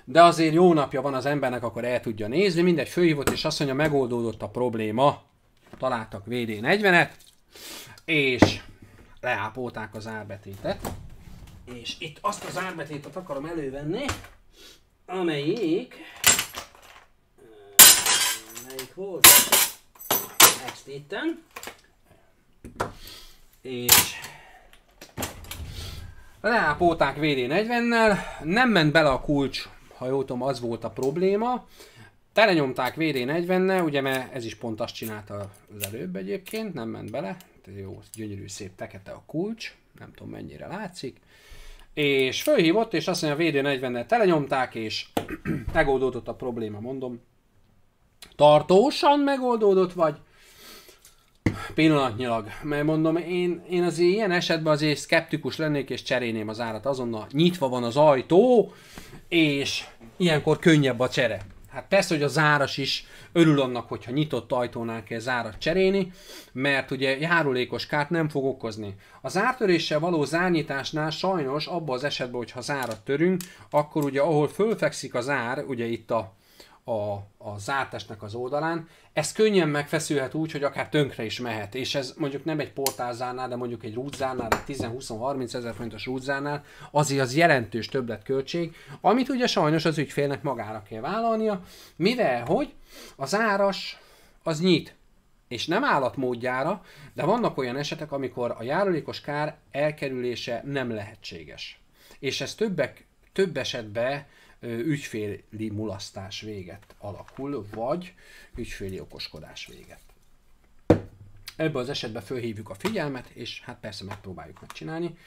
De azért jó napja van az embernek, akkor el tudja nézni, mindegy, fölhívott, és azt mondja, megoldódott a probléma találtak VD40-et, és leápolták az árbetétet. És itt azt az árbetétet akarom elővenni, amelyik... Eh, melyik volt? Ezt itten. És leápolták VD40-nel, nem ment bele a kulcs, ha jól tudom, az volt a probléma, Telenyomták VD40-ne, ugye mert ez is pont azt csinálta az előbb egyébként, nem ment bele. Jó, gyönyörű, szép tekete a kulcs, nem tudom mennyire látszik. És fölhívott, és azt mondja, a VD40-nel telenyomták, és megoldódott a probléma, mondom. Tartósan megoldódott vagy? Pillanatnyilag, mert mondom, én, én az ilyen esetben azért szkeptikus lennék, és cseréném az árat azonnal. Nyitva van az ajtó, és ilyenkor könnyebb a csere. Hát persze, hogy a záras is örül annak, hogyha nyitott ajtónál kell zárat cserélni, mert ugye járulékos kárt nem fog okozni. A zártöréssel való zárnyitásnál sajnos abban az esetben, hogyha zárat törünk, akkor ugye ahol fölfekszik a zár, ugye itt a a, a zátesnek az oldalán, ez könnyen megfeszülhet úgy, hogy akár tönkre is mehet. És ez mondjuk nem egy portálzárnál, de mondjuk egy rúdzárnál, egy 10-20-30 ezer fontos rúdzárnál, azért az jelentős többletköltség, amit ugye sajnos az ügyfélnek magára kell vállalnia, mivel hogy az áras az nyit, és nem állatmódjára, de vannak olyan esetek, amikor a járulékos kár elkerülése nem lehetséges. És ez többek, több esetben ügyféli mulasztás véget alakul, vagy ügyféli okoskodás véget. Ebben az esetben fölhívjuk a figyelmet, és hát persze megpróbáljuk megcsinálni.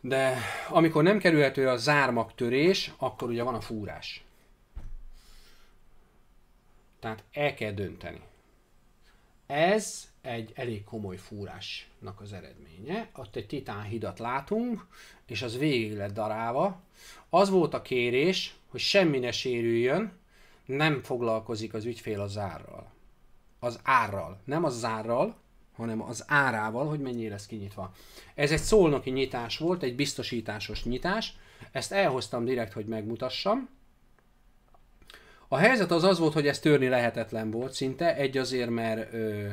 De amikor nem kerülhető a zármagtörés, akkor ugye van a fúrás. Tehát el kell dönteni. Ez egy elég komoly fúrásnak az eredménye. Ott egy titán hidat látunk, és az végig lett darálva. Az volt a kérés, hogy semmi ne sérüljön, nem foglalkozik az ügyfél az árral. Az árral. Nem az árral, hanem az árával, hogy mennyire lesz kinyitva. Ez egy szólnoki nyitás volt, egy biztosításos nyitás. Ezt elhoztam direkt, hogy megmutassam. A helyzet az az volt, hogy ez törni lehetetlen volt szinte, egy azért, mert ö,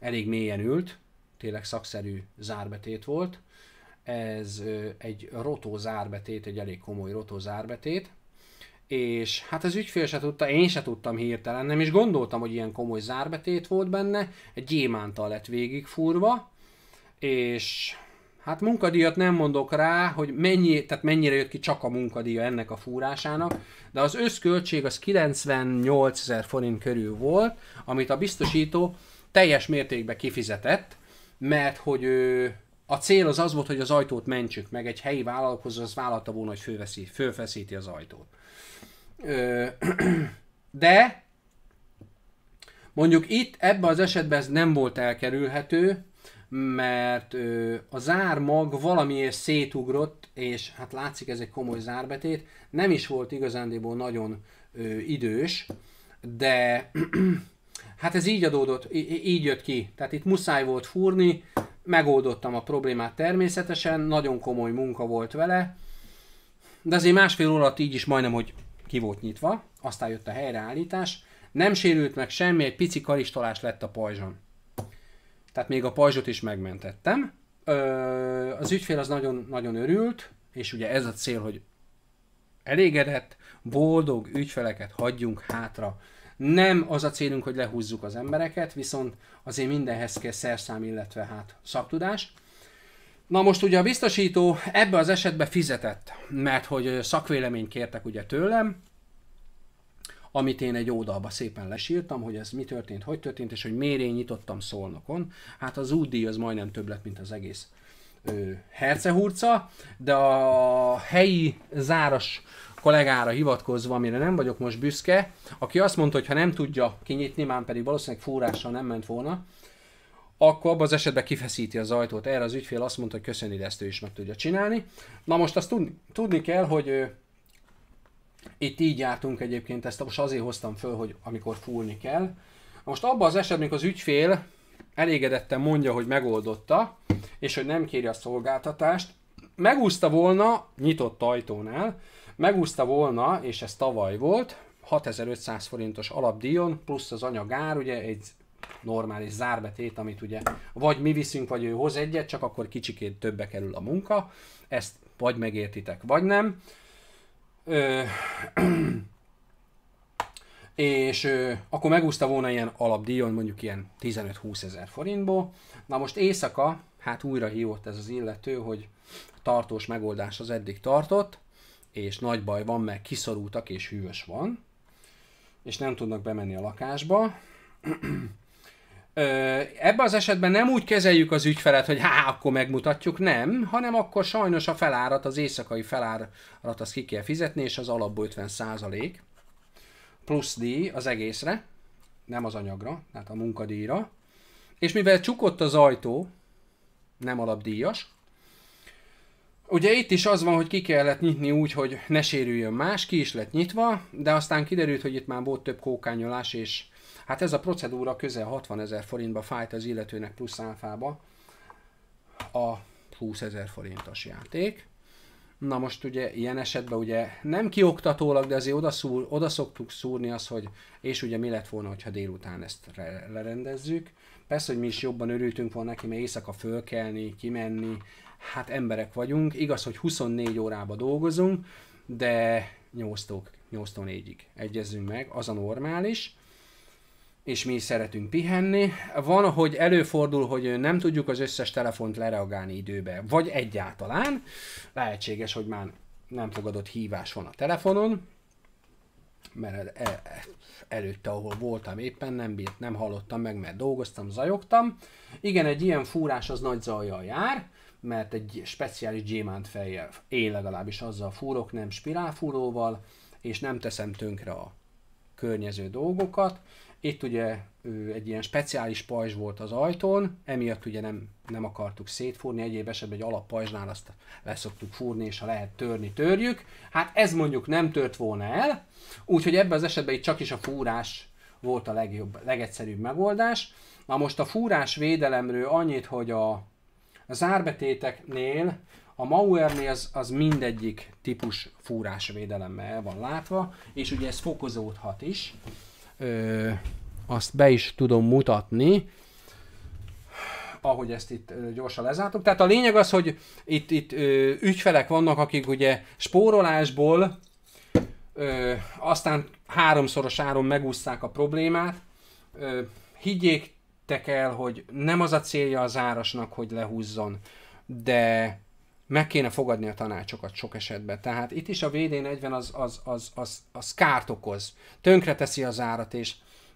elég mélyen ült, tényleg szakszerű zárbetét volt. Ez egy rotó zárbetét, egy elég komoly rotó zárbetét, és hát az ügyfél se tudta, én se tudtam hirtelen, nem is gondoltam, hogy ilyen komoly zárbetét volt benne, egy gyémántal lett végigfúrva, és hát munkadíjat nem mondok rá, hogy mennyi, tehát mennyire jött ki csak a munkadíja ennek a fúrásának, de az összköltség az 98 ezer forint körül volt, amit a biztosító teljes mértékben kifizetett, mert hogy ő, a cél az az volt, hogy az ajtót mentsük, meg egy helyi vállalkozó az vállalta volna, hogy fölveszi, fölfeszíti az ajtót. Ö, de mondjuk itt ebben az esetben ez nem volt elkerülhető, mert ö, a zármag valamiért szétugrott, és hát látszik ez egy komoly zárbetét, nem is volt igazándiból nagyon ö, idős, de Hát ez így adódott, így jött ki. Tehát itt muszáj volt fúrni, megoldottam a problémát természetesen, nagyon komoly munka volt vele, de azért másfél óra alatt így is majdnem, hogy ki volt nyitva, aztán jött a helyreállítás, nem sérült meg semmi, egy pici karistolás lett a pajzson. Tehát még a pajzsot is megmentettem. Ö, az ügyfél az nagyon-nagyon örült, és ugye ez a cél, hogy elégedett, boldog ügyfeleket hagyjunk hátra. Nem az a célunk, hogy lehúzzuk az embereket, viszont azért mindenhez kell szerszám, illetve hát szaktudás. Na most ugye a biztosító ebbe az esetben fizetett, mert hogy szakvéleményt kértek ugye tőlem, amit én egy ódalba szépen lesírtam, hogy ez mi történt, hogy történt, és hogy miért én nyitottam szolnokon. Hát az útdíj az majdnem több lett, mint az egész hercehurca, de a helyi záras kollégára hivatkozva, amire nem vagyok most büszke, aki azt mondta, hogy ha nem tudja kinyitni, már pedig valószínűleg fúrással nem ment volna, akkor abban az esetben kifeszíti az ajtót. Erre az ügyfél azt mondta, hogy köszöni, de ezt ő is meg tudja csinálni. Na most azt tudni, tudni kell, hogy ő, itt így jártunk egyébként, ezt most azért hoztam föl, hogy amikor fúrni kell. Most abban az esetben, amikor az ügyfél elégedetten mondja, hogy megoldotta, és hogy nem kéri a szolgáltatást, megúszta volna nyitott ajtónál, Megúszta volna, és ez tavaly volt, 6500 forintos alapdíjon, plusz az anyagár, ugye egy normális zárbetét, amit ugye vagy mi viszünk, vagy ő hoz egyet, csak akkor kicsikét többe kerül a munka. Ezt vagy megértitek, vagy nem. Ö, és ö, akkor megúszta volna ilyen alapdíjon, mondjuk ilyen 15-20 ezer forintból. Na most éjszaka, hát újra hívott ez az illető, hogy tartós megoldás az eddig tartott, és nagy baj van, mert kiszorultak és hűvös van, és nem tudnak bemenni a lakásba. Ebben az esetben nem úgy kezeljük az ügyfelet, hogy há, akkor megmutatjuk, nem, hanem akkor sajnos a felárat, az éjszakai felárat azt ki kell fizetni, és az alapból 50 százalék plusz díj az egészre, nem az anyagra, tehát a munkadíjra. És mivel csukott az ajtó, nem alapdíjas, Ugye itt is az van, hogy ki kellett nyitni úgy, hogy ne sérüljön más, ki is lett nyitva, de aztán kiderült, hogy itt már volt több kókányolás, és hát ez a procedúra közel 60 ezer forintba fájt az illetőnek plusz áfába a 20 ezer forintos játék. Na most ugye ilyen esetben ugye nem kioktatólag, de azért oda, szúr, oda szoktuk szúrni az, hogy és ugye mi lett volna, hogyha délután ezt lerendezzük. Persze, hogy mi is jobban örültünk volna neki, mert éjszaka fölkelni, kimenni, hát emberek vagyunk, igaz, hogy 24 órába dolgozunk, de 8-tól 4-ig egyezzünk meg, az a normális, és mi is szeretünk pihenni. Van, hogy előfordul, hogy nem tudjuk az összes telefont lereagálni időbe, vagy egyáltalán. Lehetséges, hogy már nem fogadott hívás van a telefonon, mert el, előtte, ahol voltam éppen, nem bírt, nem hallottam meg, mert dolgoztam, zajogtam. Igen, egy ilyen fúrás az nagy zajjal jár, mert egy speciális gyémánt fejjel én legalábbis azzal fúrok, nem spirálfúróval, és nem teszem tönkre a környező dolgokat. Itt ugye egy ilyen speciális pajzs volt az ajtón, emiatt ugye nem, nem akartuk szétfúrni, egyéb esetben egy alappajzsnál azt leszoktuk fúrni, és ha lehet törni, törjük. Hát ez mondjuk nem tört volna el, úgyhogy ebben az esetben itt csak is a fúrás volt a legjobb, legegyszerűbb megoldás. Na most a fúrás védelemről annyit, hogy a az árbetéteknél, a Mauernél az, az mindegyik típus fúrásvédelemmel el van látva, és ugye ez fokozódhat is. Ö, azt be is tudom mutatni, ahogy ezt itt gyorsan lezártuk. Tehát a lényeg az, hogy itt, itt ö, ügyfelek vannak, akik ugye spórolásból ö, aztán háromszoros áron megúszták a problémát. Ö, higgyék, hittek el, hogy nem az a célja az árasnak, hogy lehúzzon, de meg kéne fogadni a tanácsokat sok esetben. Tehát itt is a VD40 az, az, az, az, az kárt okoz, tönkreteszi az árat, és,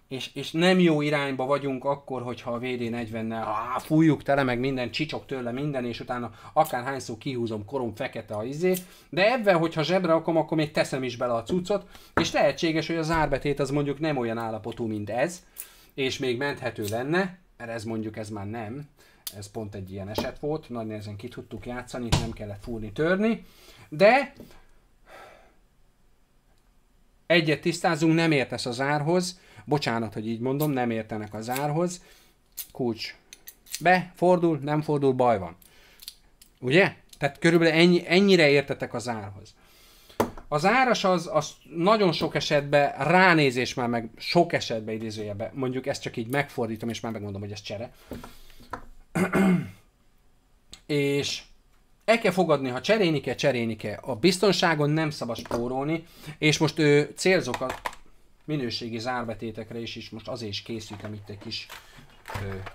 és, és nem jó irányba vagyunk akkor, hogyha a VD40-nel á, fújjuk tele, meg minden, csicsok tőle minden, és utána akárhány szó kihúzom, korom fekete a izé, de ebben, hogyha zsebre akom, akkor még teszem is bele a cuccot, és lehetséges, hogy az árbetét az mondjuk nem olyan állapotú, mint ez, és még menthető lenne, mert ez mondjuk ez már nem, ez pont egy ilyen eset volt, nagy nehezen ki tudtuk játszani, nem kellett fúrni, törni, de egyet tisztázunk, nem értesz az árhoz, bocsánat, hogy így mondom, nem értenek az árhoz, kulcs be, fordul, nem fordul, baj van. Ugye? Tehát körülbelül ennyi, ennyire értetek az árhoz. Az áras az, az nagyon sok esetben ránézés már meg, sok esetben idézőjebe, mondjuk ezt csak így megfordítom, és már megmondom, hogy ez csere. és el kell fogadni, ha cserénike, cserénike. A biztonságon nem szabad spórolni, és most ő célzok a minőségi zárbetétekre is, és most azért is készítem itt egy kis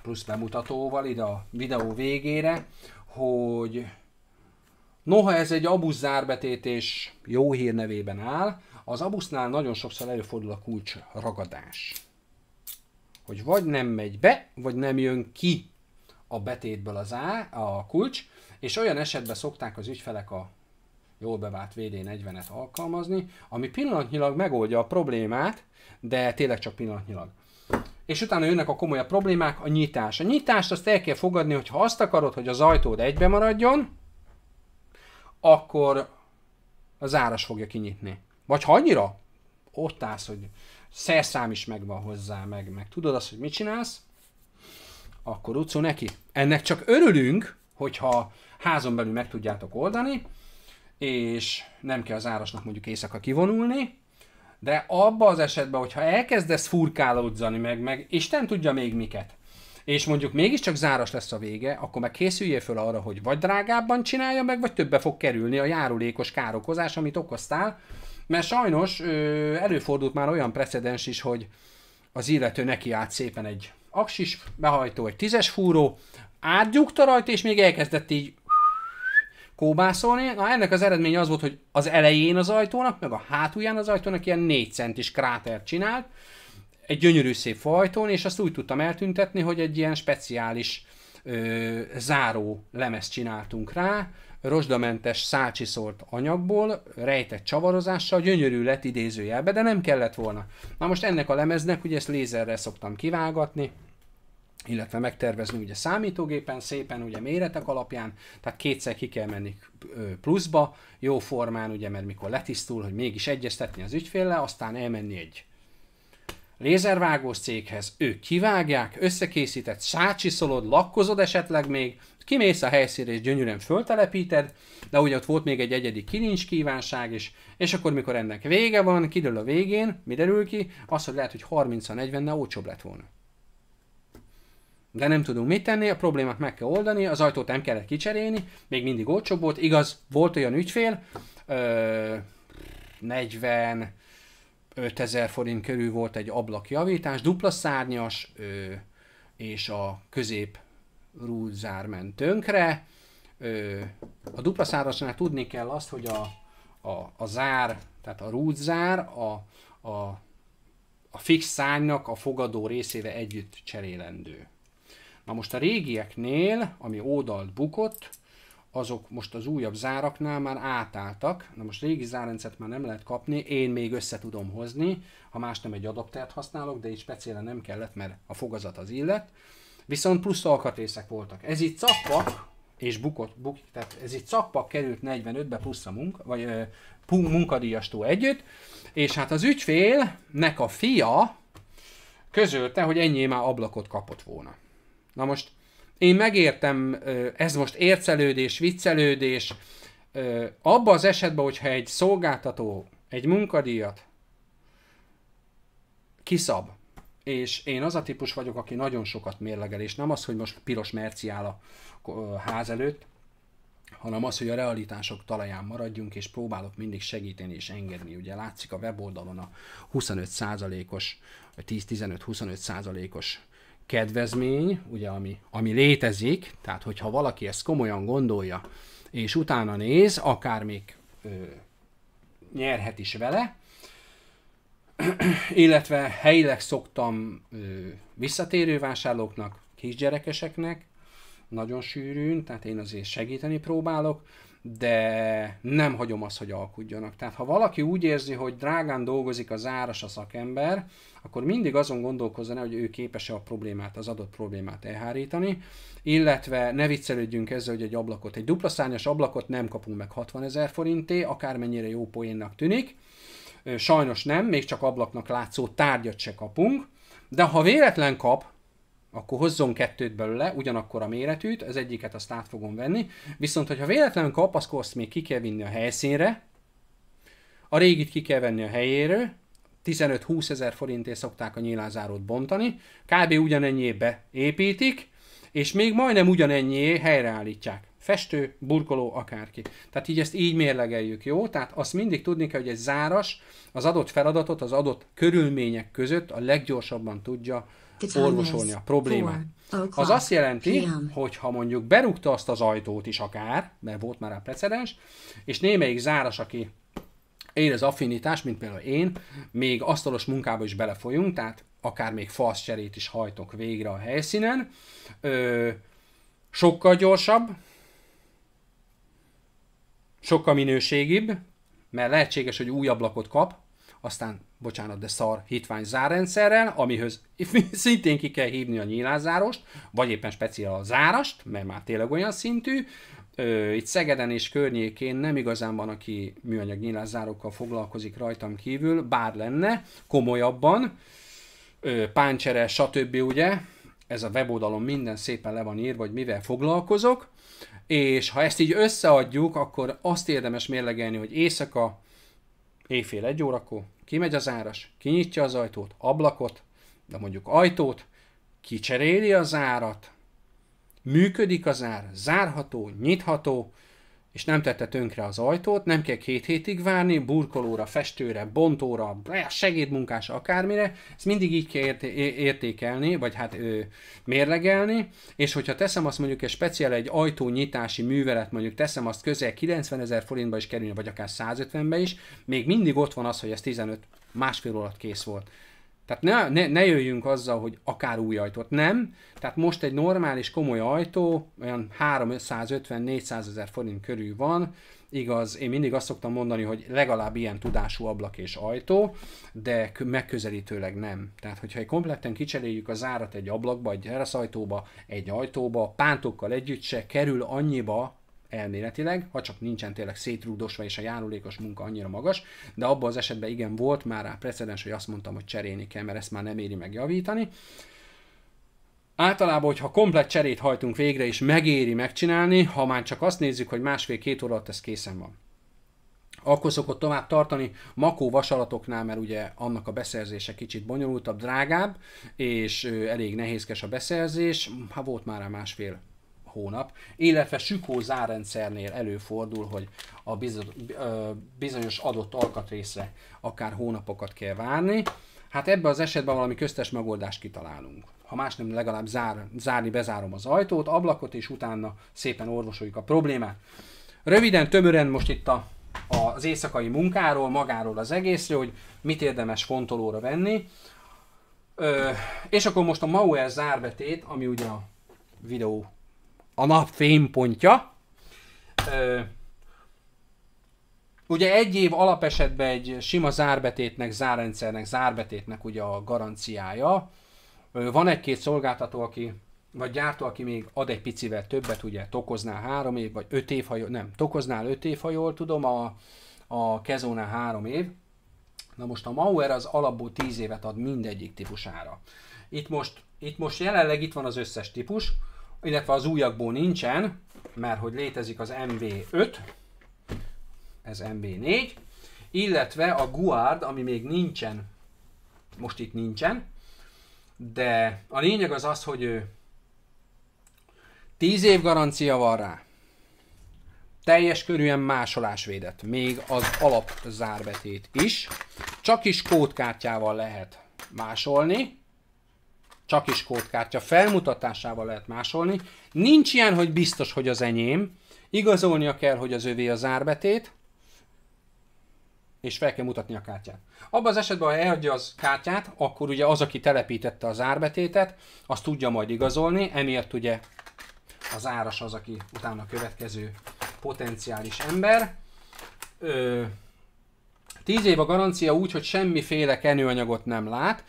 plusz bemutatóval ide a videó végére, hogy Noha ez egy abusz zárbetétés jó hír nevében áll, az abusznál nagyon sokszor előfordul a kulcs ragadás. Hogy vagy nem megy be, vagy nem jön ki a betétből az á, a kulcs, és olyan esetben szokták az ügyfelek a jól bevált VD40-et alkalmazni, ami pillanatnyilag megoldja a problémát, de tényleg csak pillanatnyilag. És utána jönnek a komolyabb problémák, a nyitás. A nyitást azt el kell fogadni, hogy ha azt akarod, hogy az ajtód egybe maradjon, akkor az áras fogja kinyitni. Vagy ha annyira ott állsz, hogy szerszám is megvan hozzá, meg, meg tudod azt, hogy mit csinálsz, akkor utcó neki. Ennek csak örülünk, hogyha házon belül meg tudjátok oldani, és nem kell az árasnak mondjuk éjszaka kivonulni, de abba az esetben, hogyha elkezdesz furkálódzani meg, meg Isten tudja még miket, és mondjuk mégiscsak záras lesz a vége, akkor meg készüljél föl arra, hogy vagy drágábban csinálja meg, vagy többe fog kerülni a járulékos károkozás, amit okoztál, mert sajnos ö, előfordult már olyan precedens is, hogy az illető neki állt szépen egy aksis behajtó, egy tízes fúró, átgyúgta rajta, és még elkezdett így kóbászolni. Na ennek az eredménye az volt, hogy az elején az ajtónak, meg a hátulján az ajtónak ilyen 4 centis krátert csinált, egy gyönyörű szép fajtón, és azt úgy tudtam eltüntetni, hogy egy ilyen speciális ö, záró lemezt csináltunk rá, rozsdamentes szácsiszort anyagból, rejtett csavarozással, gyönyörű lett idézőjelbe, de nem kellett volna. Na most ennek a lemeznek, ugye ezt lézerre szoktam kivágatni, illetve megtervezni ugye számítógépen, szépen ugye méretek alapján, tehát kétszer ki kell menni pluszba, jó formán, ugye, mert mikor letisztul, hogy mégis egyeztetni az ügyféllel, aztán elmenni egy lézervágós céghez, ők kivágják, összekészített, szácsiszolod, lakkozod esetleg még, kimész a helyszínre és gyönyörűen föltelepíted, de ugye ott volt még egy egyedi kilincs kívánság is, és akkor mikor ennek vége van, kidől a végén, mi derül ki, az, hogy lehet, hogy 30 40 ne olcsóbb lett volna. De nem tudunk mit tenni, a problémát meg kell oldani, az ajtót nem kellett kicserélni, még mindig olcsóbb volt, igaz, volt olyan ügyfél, ö, 40, 5000 forint körül volt egy ablakjavítás, dupla szárnyas, ö, és a közép rúdzár ment tönkre. Ö, a dupla szárnyasnál tudni kell azt, hogy a, a, a zár, tehát a rúdzár a, a, a fix szárnynak a fogadó részével együtt cserélendő. Na most a régieknél, ami ódalt bukott, azok most az újabb záraknál már átálltak. Na most régi zárrendszert már nem lehet kapni, én még össze tudom hozni, ha más nem egy adaptert használok, de így speciálisan nem kellett, mert a fogazat az illet. Viszont plusz alkatrészek voltak. Ez itt cappak, és bukott, buk, tehát ez itt cappak került 45-be plusz a munka, vagy munkadíjas munkadíjastól együtt, és hát az ügyfélnek a fia közölte, hogy ennyi már ablakot kapott volna. Na most én megértem, ez most ércelődés, viccelődés. Abba az esetben, hogyha egy szolgáltató egy munkadíjat kiszab, és én az a típus vagyok, aki nagyon sokat mérlegel, és nem az, hogy most piros merci áll a ház előtt, hanem az, hogy a realitások talaján maradjunk, és próbálok mindig segíteni és engedni. Ugye látszik a weboldalon a 25%-os, 10-15-25%-os kedvezmény, ugye, ami, ami létezik, tehát hogyha valaki ezt komolyan gondolja, és utána néz, akár még ö, nyerhet is vele, illetve helyileg szoktam ö, visszatérő vásárlóknak, kisgyerekeseknek, nagyon sűrűn, tehát én azért segíteni próbálok, de nem hagyom azt, hogy alkudjanak. Tehát ha valaki úgy érzi, hogy drágán dolgozik az áras a szakember, akkor mindig azon gondolkozzon hogy ő képes-e a problémát, az adott problémát elhárítani, illetve ne viccelődjünk ezzel, hogy egy ablakot, egy dupla szárnyas ablakot nem kapunk meg 60 ezer forinté, akármennyire jó poénnak tűnik, sajnos nem, még csak ablaknak látszó tárgyat se kapunk, de ha véletlen kap, akkor hozzon kettőt belőle, ugyanakkor a méretűt, az egyiket azt át fogom venni, viszont hogyha véletlenül kapaszkodsz, még ki kell vinni a helyszínre, a régit ki kell venni a helyéről, 15-20 ezer forintért szokták a nyílázárót bontani, kb. ugyanennyibe építik, és még majdnem ugyanennyi helyreállítják. Festő, burkoló, akárki. Tehát így ezt így mérlegeljük, jó? Tehát azt mindig tudni kell, hogy egy záras az adott feladatot az adott körülmények között a leggyorsabban tudja orvosolni a problémát. Az azt jelenti, hogy ha mondjuk berúgta azt az ajtót is akár, mert volt már a precedens, és némelyik záras, aki az affinitás, mint például én, még asztalos munkába is belefolyunk, tehát akár még falszcserét is hajtok végre a helyszínen, ö, sokkal gyorsabb, sokkal minőségibb, mert lehetséges, hogy új ablakot kap, aztán, bocsánat, de szar hitvány zárrendszerrel, amihöz szintén ki kell hívni a nyílászárost, vagy éppen speciál a zárast, mert már tényleg olyan szintű. Itt Szegeden és környékén nem igazán van, aki műanyag nyílászárokkal foglalkozik rajtam kívül, bár lenne, komolyabban, páncsere, stb. ugye, ez a weboldalon minden szépen le van írva, hogy mivel foglalkozok, és ha ezt így összeadjuk, akkor azt érdemes mérlegelni, hogy éjszaka, éjfél egy órakor, kimegy az áras, kinyitja az ajtót, ablakot, de mondjuk ajtót, kicseréli az árat, működik az ár, zárható, nyitható, és nem tette tönkre az ajtót, nem kell két hétig várni, burkolóra, festőre, bontóra, segédmunkás, akármire, ezt mindig így kell értékelni, vagy hát ő, mérlegelni, és hogyha teszem azt mondjuk egy speciál egy ajtónyitási művelet, mondjuk teszem azt közel 90 ezer forintba is kerülni, vagy akár 150-be is, még mindig ott van az, hogy ez 15 másfél alatt kész volt. Tehát ne, ne, ne jöjjünk azzal, hogy akár új ajtót. Nem. Tehát most egy normális, komoly ajtó olyan 350-400 ezer forint körül van. Igaz, én mindig azt szoktam mondani, hogy legalább ilyen tudású ablak és ajtó, de megközelítőleg nem. Tehát, hogyha egy kompletten kicseréljük az árat egy ablakba, egy teraszajtóba, egy ajtóba, pántokkal együtt se kerül annyiba elméletileg, ha csak nincsen tényleg szétrugdosva és a járulékos munka annyira magas, de abban az esetben igen volt már rá precedens, hogy azt mondtam, hogy cserélni kell, mert ezt már nem éri meg javítani. Általában, hogyha komplet cserét hajtunk végre, és megéri megcsinálni, ha már csak azt nézzük, hogy másfél-két óra alatt ez készen van. Akkor szokott tovább tartani makó vasalatoknál, mert ugye annak a beszerzése kicsit bonyolultabb, drágább, és elég nehézkes a beszerzés. Ha hát volt már a másfél hónap, illetve sükó zárrendszernél előfordul, hogy a bizonyos adott alkatrészre akár hónapokat kell várni. Hát ebben az esetben valami köztes megoldást kitalálunk. Ha más nem, legalább zár, zárni, bezárom az ajtót, ablakot, és utána szépen orvosoljuk a problémát. Röviden, tömören most itt a, az éjszakai munkáról, magáról az egészről, hogy mit érdemes fontolóra venni. Ö, és akkor most a Mauer zárbetét, ami ugye a videó a nap fénypontja. ugye egy év alapesetben egy sima zárbetétnek, zárrendszernek, zárbetétnek ugye a garanciája. van egy-két szolgáltató, aki vagy gyártó, aki még ad egy picivel többet, ugye tokoznál három év, vagy öt év, ha jól, nem, tokoznál öt év, ha jól tudom, a, a kezónál három év. Na most a Mauer az alapból tíz évet ad mindegyik típusára. Itt most, itt most jelenleg itt van az összes típus, illetve az újakból nincsen, mert hogy létezik az MV5, ez MV4, illetve a Guard, ami még nincsen, most itt nincsen, de a lényeg az az, hogy 10 év garancia van rá, teljes körűen másolás védett, még az alapzárbetét is, csak is kódkártyával lehet másolni, csak is kódkártya felmutatásával lehet másolni. Nincs ilyen, hogy biztos, hogy az enyém. Igazolnia kell, hogy az övé a zárbetét, és fel kell mutatni a kártyát. Abban az esetben, ha eladja az kártyát, akkor ugye az, aki telepítette az árbetétet, azt tudja majd igazolni, emiatt ugye az áras az, aki utána következő potenciális ember. Ö, tíz év a garancia úgy, hogy semmiféle kenőanyagot nem lát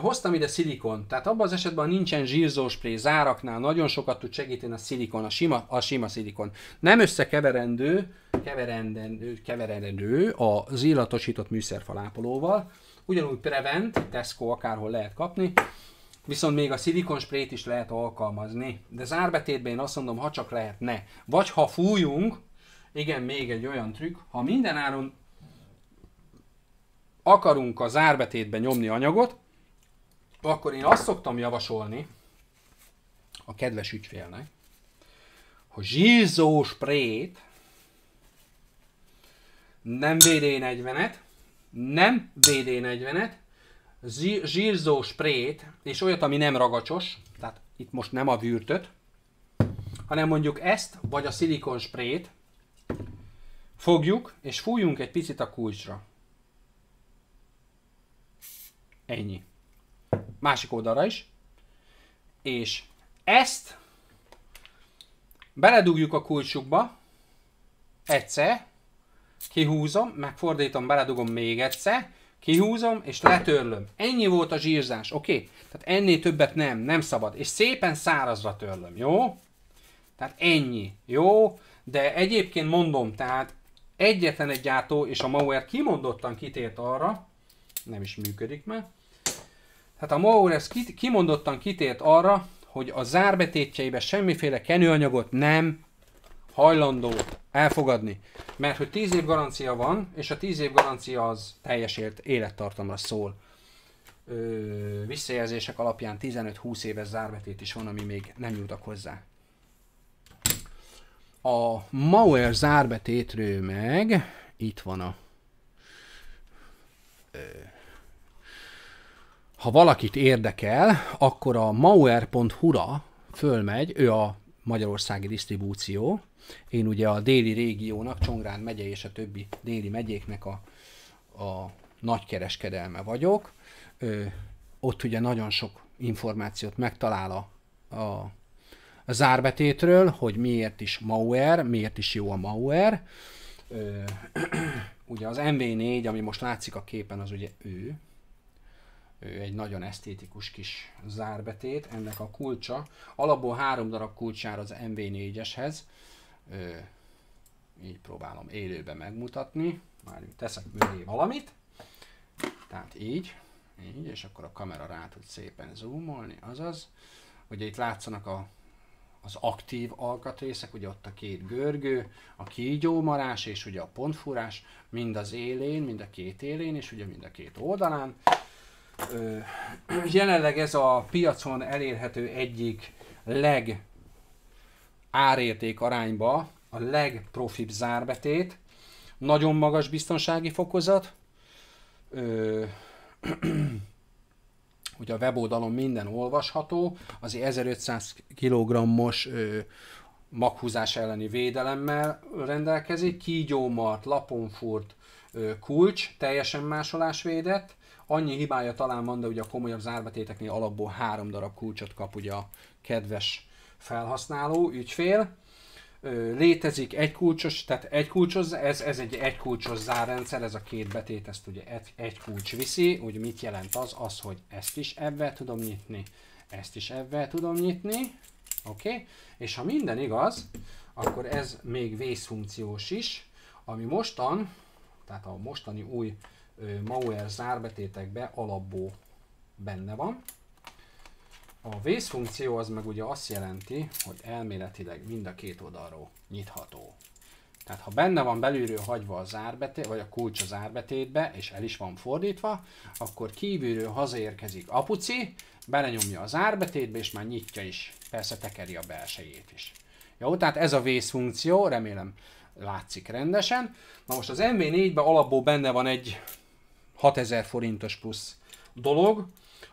hoztam ide szilikon, tehát abban az esetben, ha nincsen zsírzóspré záraknál, nagyon sokat tud segíteni a szilikon, a sima, a sima szilikon. Nem összekeverendő, keverendő, keverendő a zillatosított műszerfalápolóval, ugyanúgy Prevent, Tesco akárhol lehet kapni, viszont még a szilikonsprét is lehet alkalmazni. De zárbetétben én azt mondom, ha csak lehet, ne. Vagy ha fújunk, igen, még egy olyan trükk, ha mindenáron akarunk a zárbetétben nyomni anyagot, akkor én azt szoktam javasolni a kedves ügyfélnek, hogy zsízó sprét, nem VD40-et, nem VD40-et, zsírzó sprét, és olyat, ami nem ragacsos, tehát itt most nem a vűrtöt, hanem mondjuk ezt, vagy a szilikon sprét, fogjuk, és fújunk egy picit a kulcsra. Ennyi másik oldalra is, és ezt beledugjuk a kulcsukba, egyszer, kihúzom, megfordítom, beledugom még egyszer, kihúzom és letörlöm. Ennyi volt a zsírzás, oké? Okay? Tehát ennél többet nem, nem szabad. És szépen szárazra törlöm, jó? Tehát ennyi, jó? De egyébként mondom, tehát egyetlen egy gyártó, és a Mauer kimondottan kitért arra, nem is működik már, tehát a MOL ez kimondottan kitért arra, hogy a zárbetétjeibe semmiféle kenőanyagot nem hajlandó elfogadni. Mert hogy 10 év garancia van, és a 10 év garancia az teljes élettartamra szól. Ö, visszajelzések alapján 15-20 éves zárbetét is van, ami még nem jutak hozzá. A Mauer zárbetétről meg, itt van a ha valakit érdekel, akkor a mauer.hu-ra fölmegy, ő a magyarországi disztribúció. Én ugye a déli régiónak, Csongrán megye és a többi déli megyéknek a, a nagykereskedelme vagyok. Ö, ott ugye nagyon sok információt megtalál a, a, a zárbetétről, hogy miért is Mauer, miért is jó a Mauer. Ö, ugye az MV4, ami most látszik a képen, az ugye ő, egy nagyon esztétikus kis zárbetét. Ennek a kulcsa, alapból három darab kulcsár az MV4-eshez. Így próbálom élőben megmutatni. Már teszek mögé valamit. Tehát így, így, és akkor a kamera rá tud szépen zoomolni, azaz. Ugye itt látszanak a, az aktív alkatrészek, ugye ott a két görgő, a kígyómarás és ugye a pontfúrás, mind az élén, mind a két élén, és ugye mind a két oldalán jelenleg ez a piacon elérhető egyik leg árérték arányba a legprofibb zárbetét, nagyon magas biztonsági fokozat, ö, a weboldalon minden olvasható, az 1500 kg-os maghúzás elleni védelemmel rendelkezik, kígyómart, laponfurt, kulcs, teljesen másolás védett, Annyi hibája talán van, de ugye a komolyabb zárbetéteknél alapból három darab kulcsot kap ugye a kedves felhasználó, ügyfél. Létezik egy kulcsos, tehát egy kulcsos, ez, ez egy egy kulcsos zárrendszer, ez a két betét, ezt ugye egy, egy kulcs viszi, úgy mit jelent az? Az, hogy ezt is ebben tudom nyitni, ezt is ebben tudom nyitni, oké? Okay? És ha minden igaz, akkor ez még vészfunkciós is, ami mostan, tehát a mostani új Mauer zárbetétekbe alapból benne van. A vészfunkció az meg ugye azt jelenti, hogy elméletileg mind a két oldalról nyitható. Tehát ha benne van belülről hagyva a zárbetét, vagy a kulcs a zárbetétbe, és el is van fordítva, akkor kívülről hazaérkezik apuci, belenyomja a zárbetétbe, és már nyitja is, persze tekeri a belsejét is. Jó, tehát ez a vészfunkció, remélem látszik rendesen. Na most az MV4-ben alapból benne van egy 6000 forintos plusz dolog,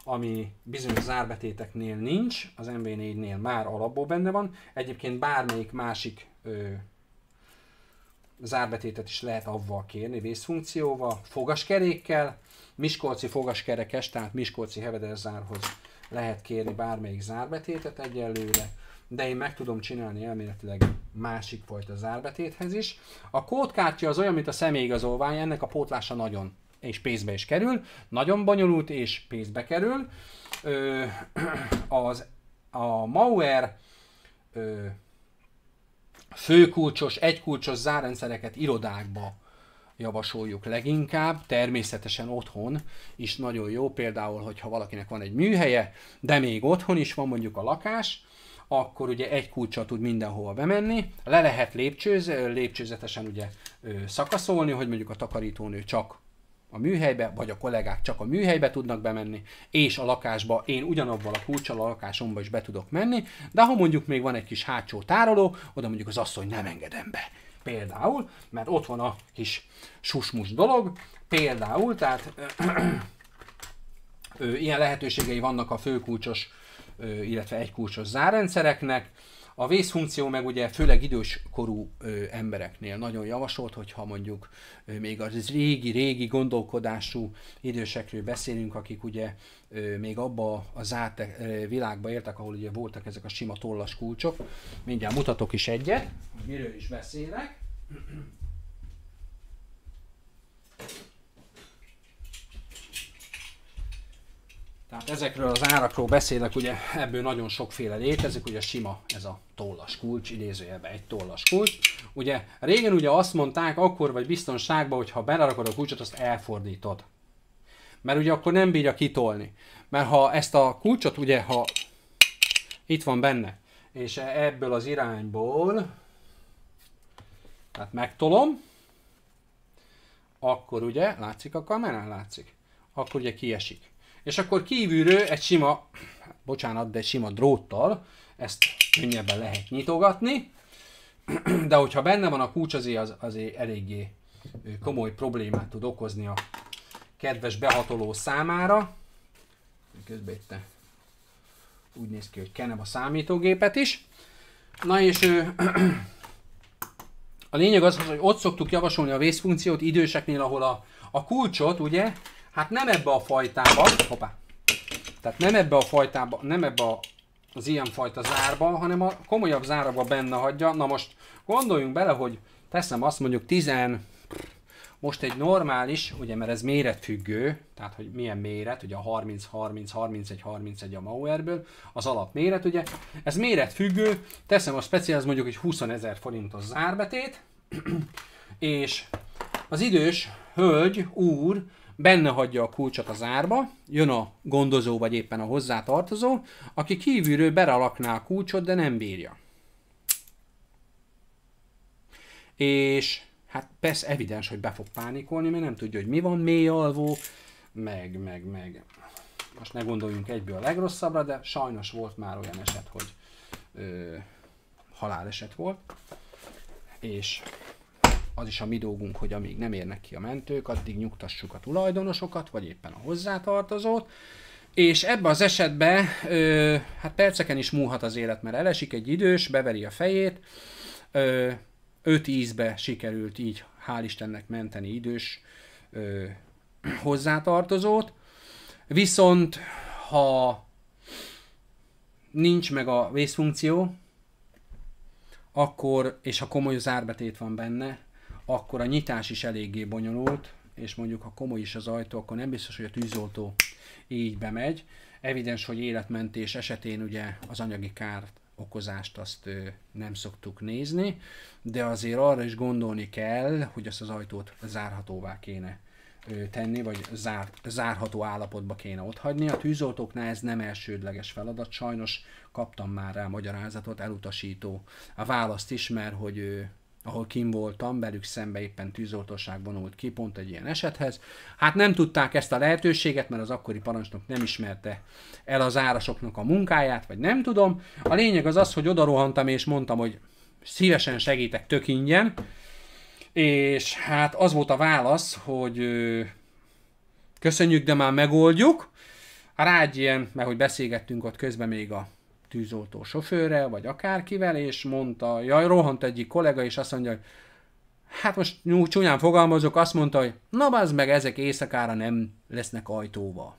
ami bizonyos zárbetéteknél nincs, az MV4-nél már alapból benne van. Egyébként bármelyik másik ö, zárbetétet is lehet avval kérni, vészfunkcióval, fogaskerékkel, Miskolci fogaskerekes, tehát Miskolci hevederzárhoz lehet kérni bármelyik zárbetétet egyelőre, de én meg tudom csinálni elméletileg másik fajta zárbetéthez is. A kódkártya az olyan, mint a személyigazolvány, ennek a pótlása nagyon és pénzbe is kerül, nagyon bonyolult és pénzbe kerül. Ö, az, a Mauer ö, főkulcsos, egykulcsos zárrendszereket irodákba javasoljuk leginkább, természetesen otthon is nagyon jó, például, hogyha valakinek van egy műhelye, de még otthon is van mondjuk a lakás, akkor ugye egy kulcsa tud mindenhova bemenni, le lehet lépcsőz, lépcsőzetesen ugye szakaszolni, hogy mondjuk a takarítónő csak a műhelybe, vagy a kollégák csak a műhelybe tudnak bemenni, és a lakásba én ugyanabban a kulcsal a lakásomba is be tudok menni, de ha mondjuk még van egy kis hátsó tároló, oda mondjuk az asszony nem engedem be. Például, mert ott van a kis susmus dolog, például, tehát ilyen lehetőségei vannak a főkulcsos, illetve egykulcsos zárrendszereknek, a vészfunkció meg ugye főleg időskorú ö, embereknél nagyon javasolt, hogyha mondjuk ö, még az régi-régi gondolkodású idősekről beszélünk, akik ugye ö, még abba a zárt világba értek, ahol ugye voltak ezek a sima tollas kulcsok. Mindjárt mutatok is egyet, miről is beszélek. Tehát ezekről az árakról beszélek, ugye ebből nagyon sokféle létezik, ugye sima ez a tollas kulcs, idézőjelben egy tollas kulcs. Ugye régen ugye azt mondták, akkor vagy biztonságban, hogy ha belerakod a kulcsot, azt elfordítod. Mert ugye akkor nem bírja kitolni. Mert ha ezt a kulcsot, ugye ha itt van benne, és ebből az irányból, tehát megtolom, akkor ugye, látszik a kamerán? Látszik. Akkor ugye kiesik és akkor kívülről egy sima, bocsánat, de sima dróttal ezt könnyebben lehet nyitogatni, de hogyha benne van a kulcs, azért, az, azért eléggé komoly problémát tud okozni a kedves behatoló számára. Közben itt úgy néz ki, hogy kenem a számítógépet is. Na és ö, a lényeg az, hogy ott szoktuk javasolni a vészfunkciót időseknél, ahol a, a kulcsot ugye Hát nem ebbe a fajtába, hoppá, tehát nem ebbe a fajtába, nem ebbe a, az fajta zárba, hanem a komolyabb zárba benne hagyja. Na most gondoljunk bele, hogy teszem azt mondjuk 10, most egy normális, ugye mert ez méretfüggő, tehát hogy milyen méret, ugye a 30, 30, 31, 31 a Mauerből, az alapméret ugye, ez méretfüggő, teszem a speciális, mondjuk egy 20 ezer forintos zárbetét, és az idős hölgy, úr benne hagyja a kulcsot az árba, jön a gondozó vagy éppen a hozzátartozó, aki kívülről beralakná a kulcsot, de nem bírja. És hát persze evidens, hogy be fog pánikolni, mert nem tudja, hogy mi van, mély alvó, meg, meg, meg. Most ne gondoljunk egyből a legrosszabbra, de sajnos volt már olyan eset, hogy ö, haláleset volt. És az is a mi dolgunk, hogy amíg nem érnek ki a mentők, addig nyugtassuk a tulajdonosokat, vagy éppen a hozzátartozót. És ebbe az esetben, ö, hát perceken is múlhat az élet, mert elesik egy idős, beveri a fejét, ö, öt ízbe sikerült így, hál' Istennek menteni idős ö, hozzátartozót, viszont ha nincs meg a vészfunkció, akkor, és ha komoly zárbetét van benne, akkor a nyitás is eléggé bonyolult, és mondjuk ha komoly is az ajtó, akkor nem biztos, hogy a tűzoltó így bemegy. Evidens, hogy életmentés esetén ugye az anyagi kárt okozást azt nem szoktuk nézni, de azért arra is gondolni kell, hogy azt az ajtót zárhatóvá kéne tenni, vagy zár, zárható állapotba kéne otthagyni. A tűzoltóknál ez nem elsődleges feladat, sajnos kaptam már rá magyarázatot, elutasító a választ is, mert hogy ahol kim voltam, velük szembe éppen tűzoltóság vonult ki, pont egy ilyen esethez. Hát nem tudták ezt a lehetőséget, mert az akkori parancsnok nem ismerte el az árasoknak a munkáját, vagy nem tudom. A lényeg az az, hogy odarohantam és mondtam, hogy szívesen segítek tök ingyen, és hát az volt a válasz, hogy ö, köszönjük, de már megoldjuk. Hát Rágy ilyen, mert hogy beszélgettünk ott közben még a tűzoltó sofőrrel, vagy akárkivel, és mondta, jaj, rohant egyik kollega, és azt mondja, hogy hát most csúnyán fogalmazok, azt mondta, hogy na az meg, ezek éjszakára nem lesznek ajtóval.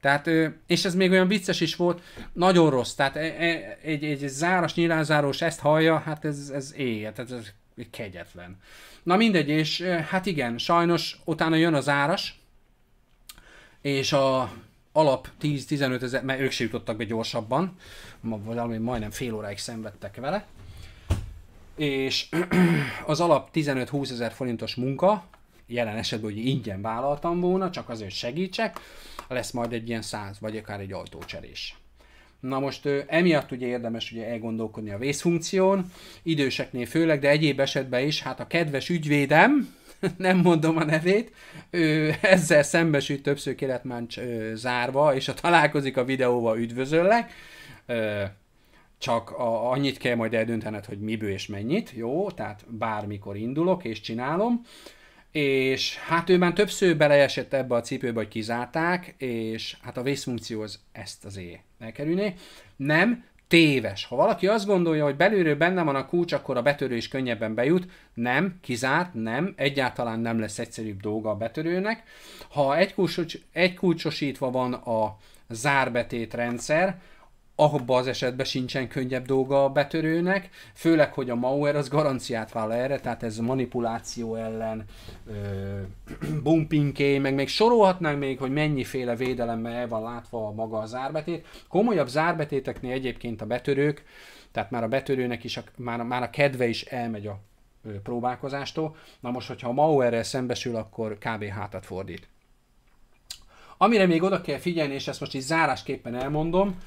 Tehát, és ez még olyan vicces is volt, nagyon rossz. Tehát e, e, egy, egy záras, nyilázárós ezt hallja, hát ez, ez éjjel, tehát ez kegyetlen. Na mindegy, és hát igen, sajnos utána jön az áras, és a alap 10-15 ezer, mert ők se jutottak be gyorsabban, valami majdnem fél óráig szenvedtek vele, és az alap 15-20 ezer forintos munka, jelen esetben hogy ingyen vállaltam volna, csak azért segítsek, lesz majd egy ilyen száz vagy akár egy ajtócserés. Na most emiatt ugye érdemes ugye elgondolkodni a vészfunkción, időseknél főleg, de egyéb esetben is, hát a kedves ügyvédem, nem mondom a nevét, ő ezzel szembesült többször keretmáncs zárva, és ha találkozik a videóval, üdvözöllek. Ö, csak a, annyit kell majd eldöntened, hogy miből és mennyit, jó? Tehát bármikor indulok és csinálom. És hát ő már többször beleesett ebbe a cipőbe, hogy kizárták, és hát a vészfunkció az ezt az éj elkerülni. Nem, téves. Ha valaki azt gondolja, hogy belülről benne van a kulcs, akkor a betörő is könnyebben bejut. Nem, kizárt, nem, egyáltalán nem lesz egyszerűbb dolga a betörőnek. Ha egy kulcsosítva van a zárbetét rendszer abban az esetben sincsen könnyebb dolga a betörőnek, főleg, hogy a Mauer az garanciát vállal erre, tehát ez manipuláció ellen, bumpinké, meg még sorolhatnánk még, hogy mennyiféle védelemmel el van látva maga a zárbetét. Komolyabb zárbetéteknél egyébként a betörők, tehát már a betörőnek is, a, már, már a kedve is elmegy a próbálkozástól. Na most, hogyha a Mauerrel szembesül, akkor kb. hátat fordít. Amire még oda kell figyelni, és ezt most így zárásképpen elmondom,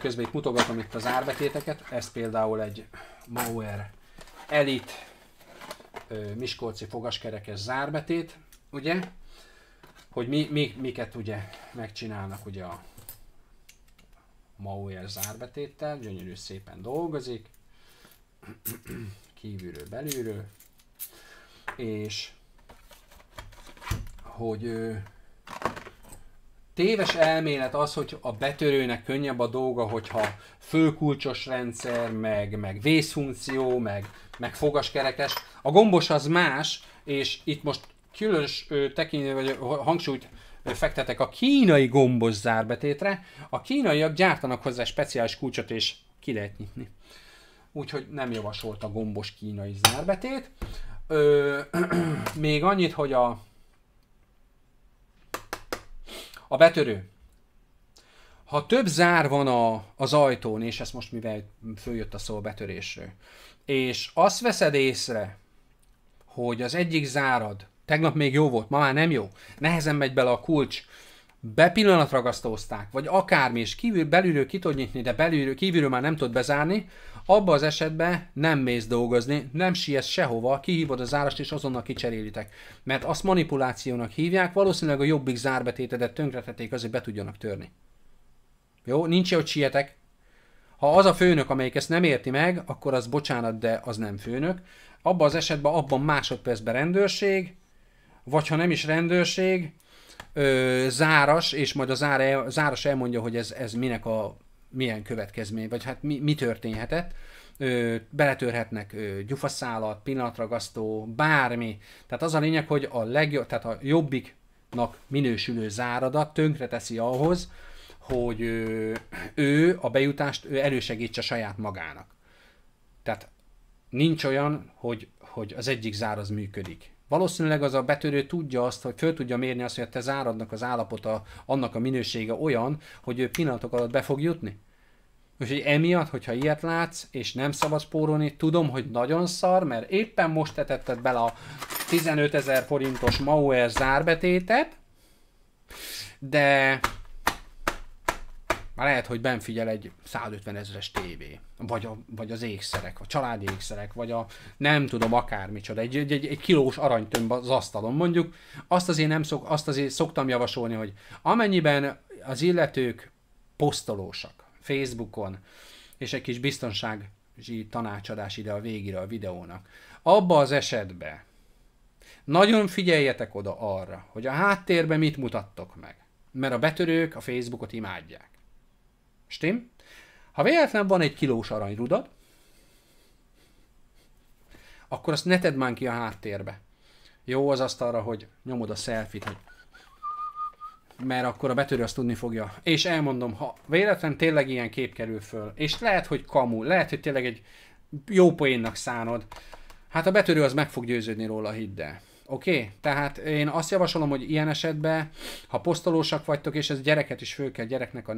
közben itt mutogatom itt az árbetéteket, ez például egy Mauer Elite Miskolci fogaskerekes zárbetét, ugye? Hogy mi, mi, miket ugye megcsinálnak ugye a Mauer zárbetéttel, gyönyörű szépen dolgozik, kívülről, belülről, és hogy téves elmélet az, hogy a betörőnek könnyebb a dolga, hogyha fölkulcsos rendszer, meg, meg vészfunkció, meg, meg fogaskerekes. A gombos az más, és itt most különös tekintő, vagy hangsúlyt fektetek a kínai gombos zárbetétre. A kínaiak gyártanak hozzá speciális kulcsot, és ki lehet nyitni. Úgyhogy nem javasolt a gombos kínai zárbetét. Ö, még annyit, hogy a a betörő. Ha több zár van a, az ajtón, és ezt most mivel följött a szó a betörésről, és azt veszed észre, hogy az egyik zárad, tegnap még jó volt, ma már nem jó, nehezen megy bele a kulcs, bepillanatragasztózták, vagy akármi, és kívül, belülről ki tud nyitni, de belülről, kívülről már nem tud bezárni, abba az esetben nem mész dolgozni, nem sietsz sehova, kihívod a zárást és azonnal kicserélitek. Mert azt manipulációnak hívják, valószínűleg a jobbik zárbetétedet tönkretették azért be tudjanak törni. Jó, nincs hogy sietek. Ha az a főnök, amelyik ezt nem érti meg, akkor az bocsánat, de az nem főnök. Abban az esetben abban másodpercben rendőrség, vagy ha nem is rendőrség, ö, záras, és majd a zár el, záras elmondja, hogy ez, ez minek a, milyen következmény, vagy hát mi, mi történhetett. Ö, beletörhetnek ö, gyufaszálat, pillanatragasztó, bármi. Tehát az a lényeg, hogy a legjobb, tehát a jobbiknak minősülő záradat tönkre teszi ahhoz, hogy ö, ő a bejutást ő elősegítse saját magának. Tehát nincs olyan, hogy, hogy az egyik zár az működik. Valószínűleg az a betörő tudja azt, hogy föl tudja mérni azt, hogy a te záradnak az állapota, annak a minősége olyan, hogy ő pillanatok alatt be fog jutni. Úgyhogy emiatt, hogyha ilyet látsz, és nem szabad spórolni, tudom, hogy nagyon szar, mert éppen most tetetted bele a 15 ezer forintos Mauer zárbetétet, de már lehet, hogy benfigyel egy 150 ezeres tévé, vagy, a, vagy az ékszerek, a családi ékszerek, vagy a nem tudom akármicsoda, egy, egy, egy, egy kilós aranytömb az asztalon mondjuk. Azt azért, nem szok, azt azért szoktam javasolni, hogy amennyiben az illetők posztolósak Facebookon, és egy kis biztonság tanácsadás ide a végére a videónak. Abba az esetben nagyon figyeljetek oda arra, hogy a háttérben mit mutattok meg. Mert a betörők a Facebookot imádják. Stim? Ha véletlen van egy kilós aranyrudad, akkor azt ne tedd már ki a háttérbe. Jó az asztalra, hogy nyomod a selfit, hogy mert akkor a betörő azt tudni fogja. És elmondom, ha véletlen tényleg ilyen kép kerül föl, és lehet, hogy kamu, lehet, hogy tényleg egy jó poénnak szánod, hát a betörő az meg fog győződni róla, hidd el. Oké, okay? tehát én azt javasolom, hogy ilyen esetben, ha posztolósak vagytok, és ez gyereket is föl kell gyereknek a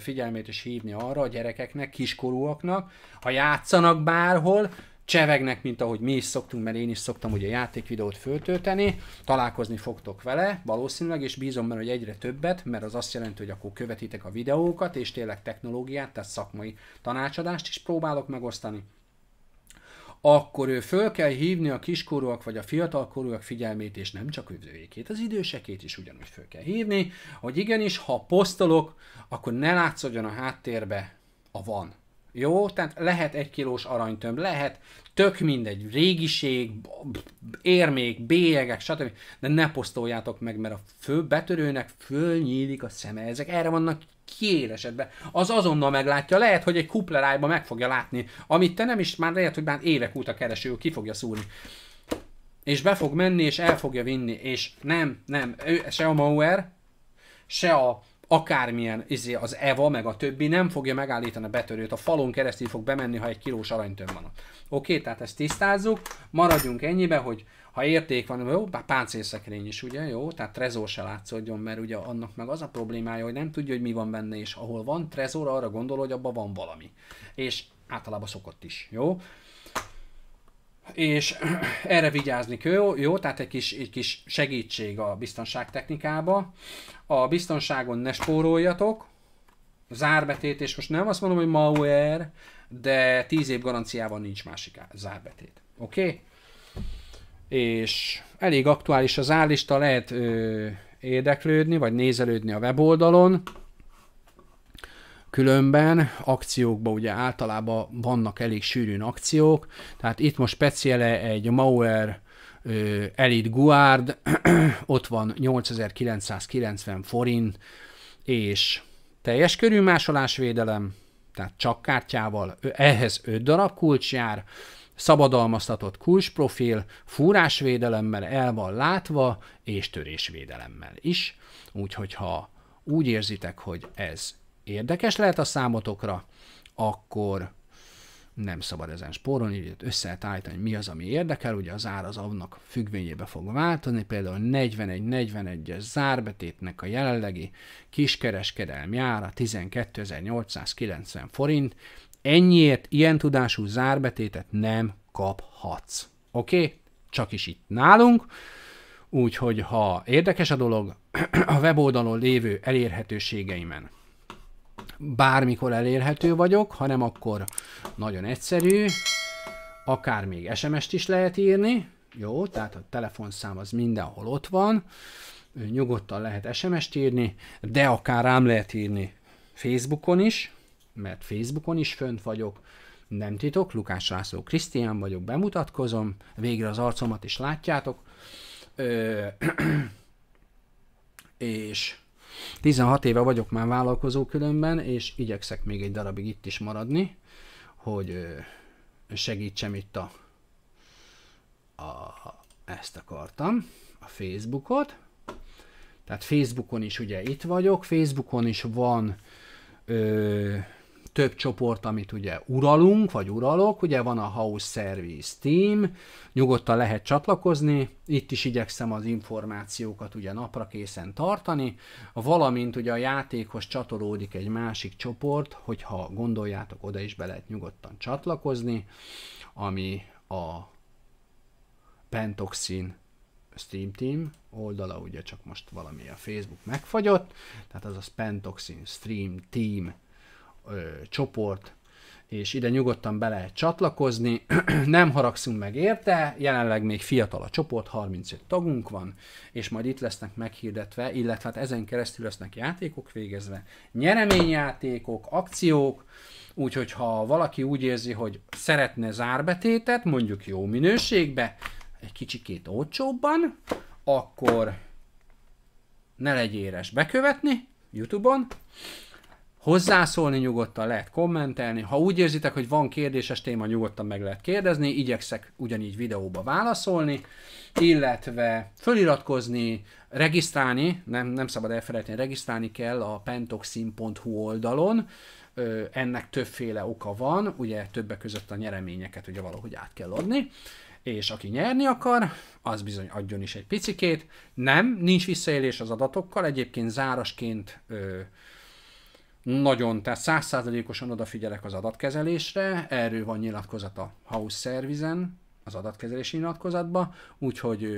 figyelmét is hívni arra, a gyerekeknek, kiskorúaknak, ha játszanak bárhol, csevegnek, mint ahogy mi is szoktunk, mert én is szoktam ugye játékvideót föltölteni, találkozni fogtok vele valószínűleg, és bízom benne, hogy egyre többet, mert az azt jelenti, hogy akkor követitek a videókat, és tényleg technológiát, tehát szakmai tanácsadást is próbálok megosztani akkor ő föl kell hívni a kiskorúak vagy a fiatalkorúak figyelmét, és nem csak üdvőjékét, az idősekét is ugyanúgy föl kell hívni, hogy igenis, ha posztolok, akkor ne látszódjon a háttérbe a van. Jó? Tehát lehet egy kilós aranytömb, lehet tök mindegy, régiség, érmék, bélyegek, stb. De ne posztoljátok meg, mert a fő betörőnek fölnyílik a szeme. Ezek erre vannak kiél Az azonnal meglátja, lehet, hogy egy kuplerájban meg fogja látni, amit te nem is, már lehet, hogy már évek óta kereső, ki fogja szúrni. És be fog menni, és el fogja vinni, és nem, nem, ő, se a Mauer, se a akármilyen izé, az EVA, meg a többi nem fogja megállítani a betörőt, a falon keresztül fog bemenni, ha egy kilós aranytöm van. Oké, tehát ezt tisztázzuk, maradjunk ennyibe, hogy ha érték van, jó, bár páncélszekrény is, ugye, jó, tehát trezor se látszódjon, mert ugye annak meg az a problémája, hogy nem tudja, hogy mi van benne, és ahol van trezor, arra gondol, hogy abban van valami. És általában szokott is, jó? és erre vigyázni kell, jó, jó, tehát egy kis, egy kis segítség a biztonságtechnikába. A biztonságon ne spóroljatok, zárbetét, és most nem azt mondom, hogy malware, de 10 év garanciában nincs másik zárbetét. Oké? Okay? És elég aktuális az állista, lehet ö, érdeklődni, vagy nézelődni a weboldalon. Különben akciókban ugye általában vannak elég sűrűn akciók, tehát itt most speciele egy malware Elite Guard, ott van 8990 forint, és teljes körű másolás védelem, tehát csak kártyával, ehhez 5 darab kulcs jár, szabadalmaztatott kulcsprofil, fúrásvédelemmel el van látva, és törésvédelemmel is. Úgyhogy ha úgy érzitek, hogy ez érdekes lehet a számotokra, akkor nem szabad ezen spórolni, ugye össze lehet állítani, hogy mi az, ami érdekel, ugye az ár az annak függvényébe fog változni, például 41-41-es zárbetétnek a jelenlegi kiskereskedelmi ára 12.890 forint, ennyiért ilyen tudású zárbetétet nem kaphatsz. Oké? Okay? Csak is itt nálunk. Úgyhogy ha érdekes a dolog, a weboldalon lévő elérhetőségeimen bármikor elérhető vagyok, hanem akkor nagyon egyszerű, akár még SMS-t is lehet írni, jó, tehát a telefonszám az mindenhol ott van, nyugodtan lehet SMS-t írni, de akár rám lehet írni Facebookon is, mert Facebookon is fönt vagyok, nem titok, Lukás László Krisztián vagyok, bemutatkozom, végre az arcomat is látjátok, Ö, és 16 éve vagyok már vállalkozó különben, és igyekszek még egy darabig itt is maradni, hogy segítsem itt a, a ezt akartam, a Facebookot. Tehát Facebookon is ugye itt vagyok, Facebookon is van ö, több csoport, amit ugye uralunk, vagy uralok, ugye van a House Service Team, nyugodtan lehet csatlakozni, itt is igyekszem az információkat ugye napra készen tartani, valamint ugye a játékhoz csatolódik egy másik csoport, hogyha gondoljátok, oda is be lehet nyugodtan csatlakozni, ami a Pentoxin Steam Team oldala, ugye csak most valami a Facebook megfagyott, tehát az a Pentoxin Stream Team csoport, és ide nyugodtan be lehet csatlakozni. Nem haragszunk meg érte, jelenleg még fiatal a csoport, 35 tagunk van, és majd itt lesznek meghirdetve, illetve hát ezen keresztül lesznek játékok végezve, nyereményjátékok, akciók, úgyhogy ha valaki úgy érzi, hogy szeretne zárbetétet, mondjuk jó minőségbe, egy kicsikét olcsóbban, akkor ne legyéres bekövetni YouTube-on, hozzászólni nyugodtan, lehet kommentelni. Ha úgy érzitek, hogy van kérdéses téma, nyugodtan meg lehet kérdezni. Igyekszek ugyanígy videóba válaszolni, illetve föliratkozni, regisztrálni, nem, nem szabad elfelejteni, regisztrálni kell a pentoxin.hu oldalon. Ö, ennek többféle oka van, ugye többek között a nyereményeket ugye valahogy át kell adni és aki nyerni akar, az bizony adjon is egy picikét. Nem, nincs visszaélés az adatokkal, egyébként zárasként ö, nagyon, tehát százszázalékosan odafigyelek az adatkezelésre, erről van nyilatkozat a House Service-en, az adatkezelési nyilatkozatba, úgyhogy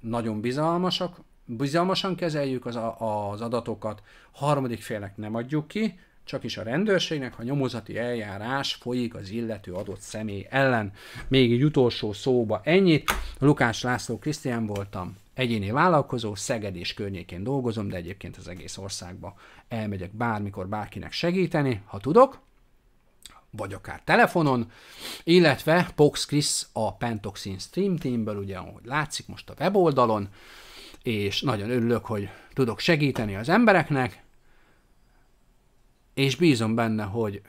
nagyon bizalmasak, bizalmasan kezeljük az, a, az adatokat, harmadik félnek nem adjuk ki, csak is a rendőrségnek, ha nyomozati eljárás folyik az illető adott személy ellen. Még egy utolsó szóba ennyit. Lukás László Krisztián voltam egyéni vállalkozó, Szeged és környékén dolgozom, de egyébként az egész országba elmegyek bármikor bárkinek segíteni, ha tudok, vagy akár telefonon, illetve Pox Chris a Pentoxin Stream Teamből, ugye ahogy látszik most a weboldalon, és nagyon örülök, hogy tudok segíteni az embereknek, és bízom benne, hogy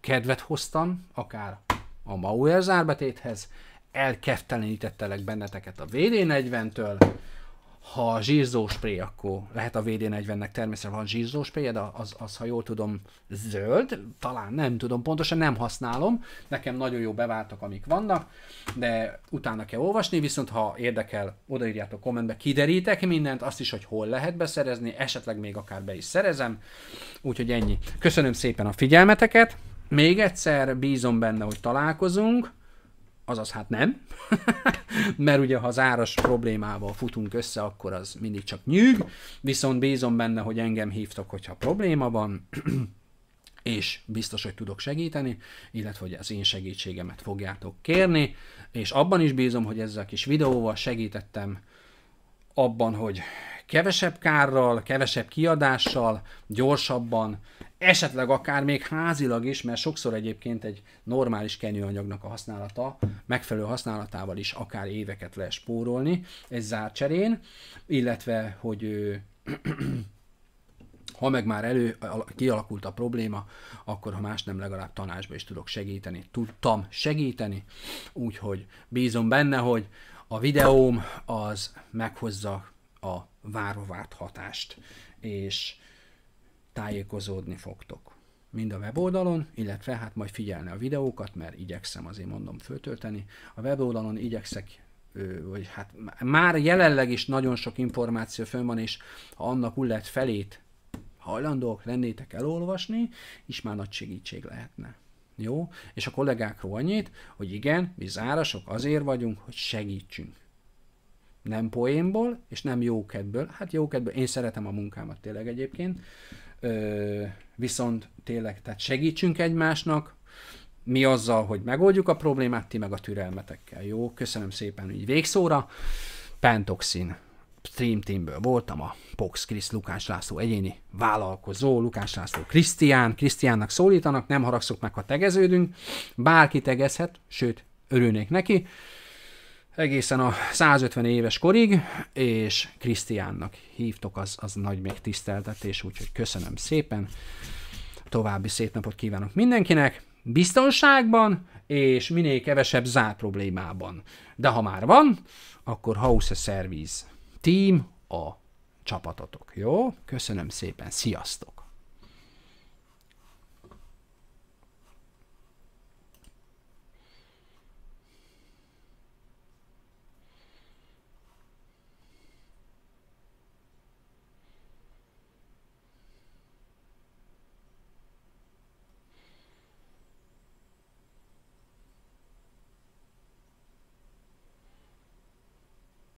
kedvet hoztam, akár a Mauer zárbetéthez, elkeftelenítettelek benneteket a VD40-től, ha zsírzóspré, akkor lehet a VD40-nek természetesen van zsírzóspré, de az, az, ha jól tudom, zöld, talán nem tudom, pontosan nem használom, nekem nagyon jó beváltak, amik vannak, de utána kell olvasni, viszont ha érdekel, odaírjátok kommentbe, kiderítek mindent, azt is, hogy hol lehet beszerezni, esetleg még akár be is szerezem, úgyhogy ennyi. Köszönöm szépen a figyelmeteket, még egyszer bízom benne, hogy találkozunk, Azaz hát nem, mert ugye ha záras problémával futunk össze, akkor az mindig csak nyűg, viszont bízom benne, hogy engem hívtok, hogyha probléma van, és biztos, hogy tudok segíteni, illetve hogy az én segítségemet fogjátok kérni, és abban is bízom, hogy ezzel a kis videóval segítettem abban, hogy kevesebb kárral, kevesebb kiadással, gyorsabban esetleg akár még házilag is, mert sokszor egyébként egy normális kenőanyagnak a használata, megfelelő használatával is akár éveket lehet spórolni egy zárcserén, illetve, hogy ha meg már elő kialakult a probléma, akkor ha más nem, legalább tanácsba is tudok segíteni. Tudtam segíteni, úgyhogy bízom benne, hogy a videóm az meghozza a várva várt hatást, és tájékozódni fogtok. Mind a weboldalon, illetve hát majd figyelni a videókat, mert igyekszem azért mondom föltölteni. A weboldalon igyekszek vagy hát már jelenleg is nagyon sok információ fönn van, és ha annak hullát felét hajlandók lennétek elolvasni, is már nagy segítség lehetne. Jó? És a kollégákról annyit, hogy igen, mi zárasok azért vagyunk, hogy segítsünk. Nem poénból, és nem jókedből. Hát jókedből, én szeretem a munkámat tényleg egyébként, viszont tényleg, tehát segítsünk egymásnak, mi azzal, hogy megoldjuk a problémát, ti meg a türelmetekkel. Jó, köszönöm szépen így végszóra. Pentoxin Stream Teamből voltam, a Pox Krisz Lukás László egyéni vállalkozó, Lukás László Krisztián, Krisztiánnak szólítanak, nem haragszok meg, ha tegeződünk, bárki tegezhet, sőt, örülnék neki egészen a 150 éves korig, és Krisztiánnak hívtok, az, az nagy még tiszteltetés, úgyhogy köszönöm szépen. További szép napot kívánok mindenkinek, biztonságban, és minél kevesebb zár problémában. De ha már van, akkor House Service Team a csapatotok, jó? Köszönöm szépen, sziasztok!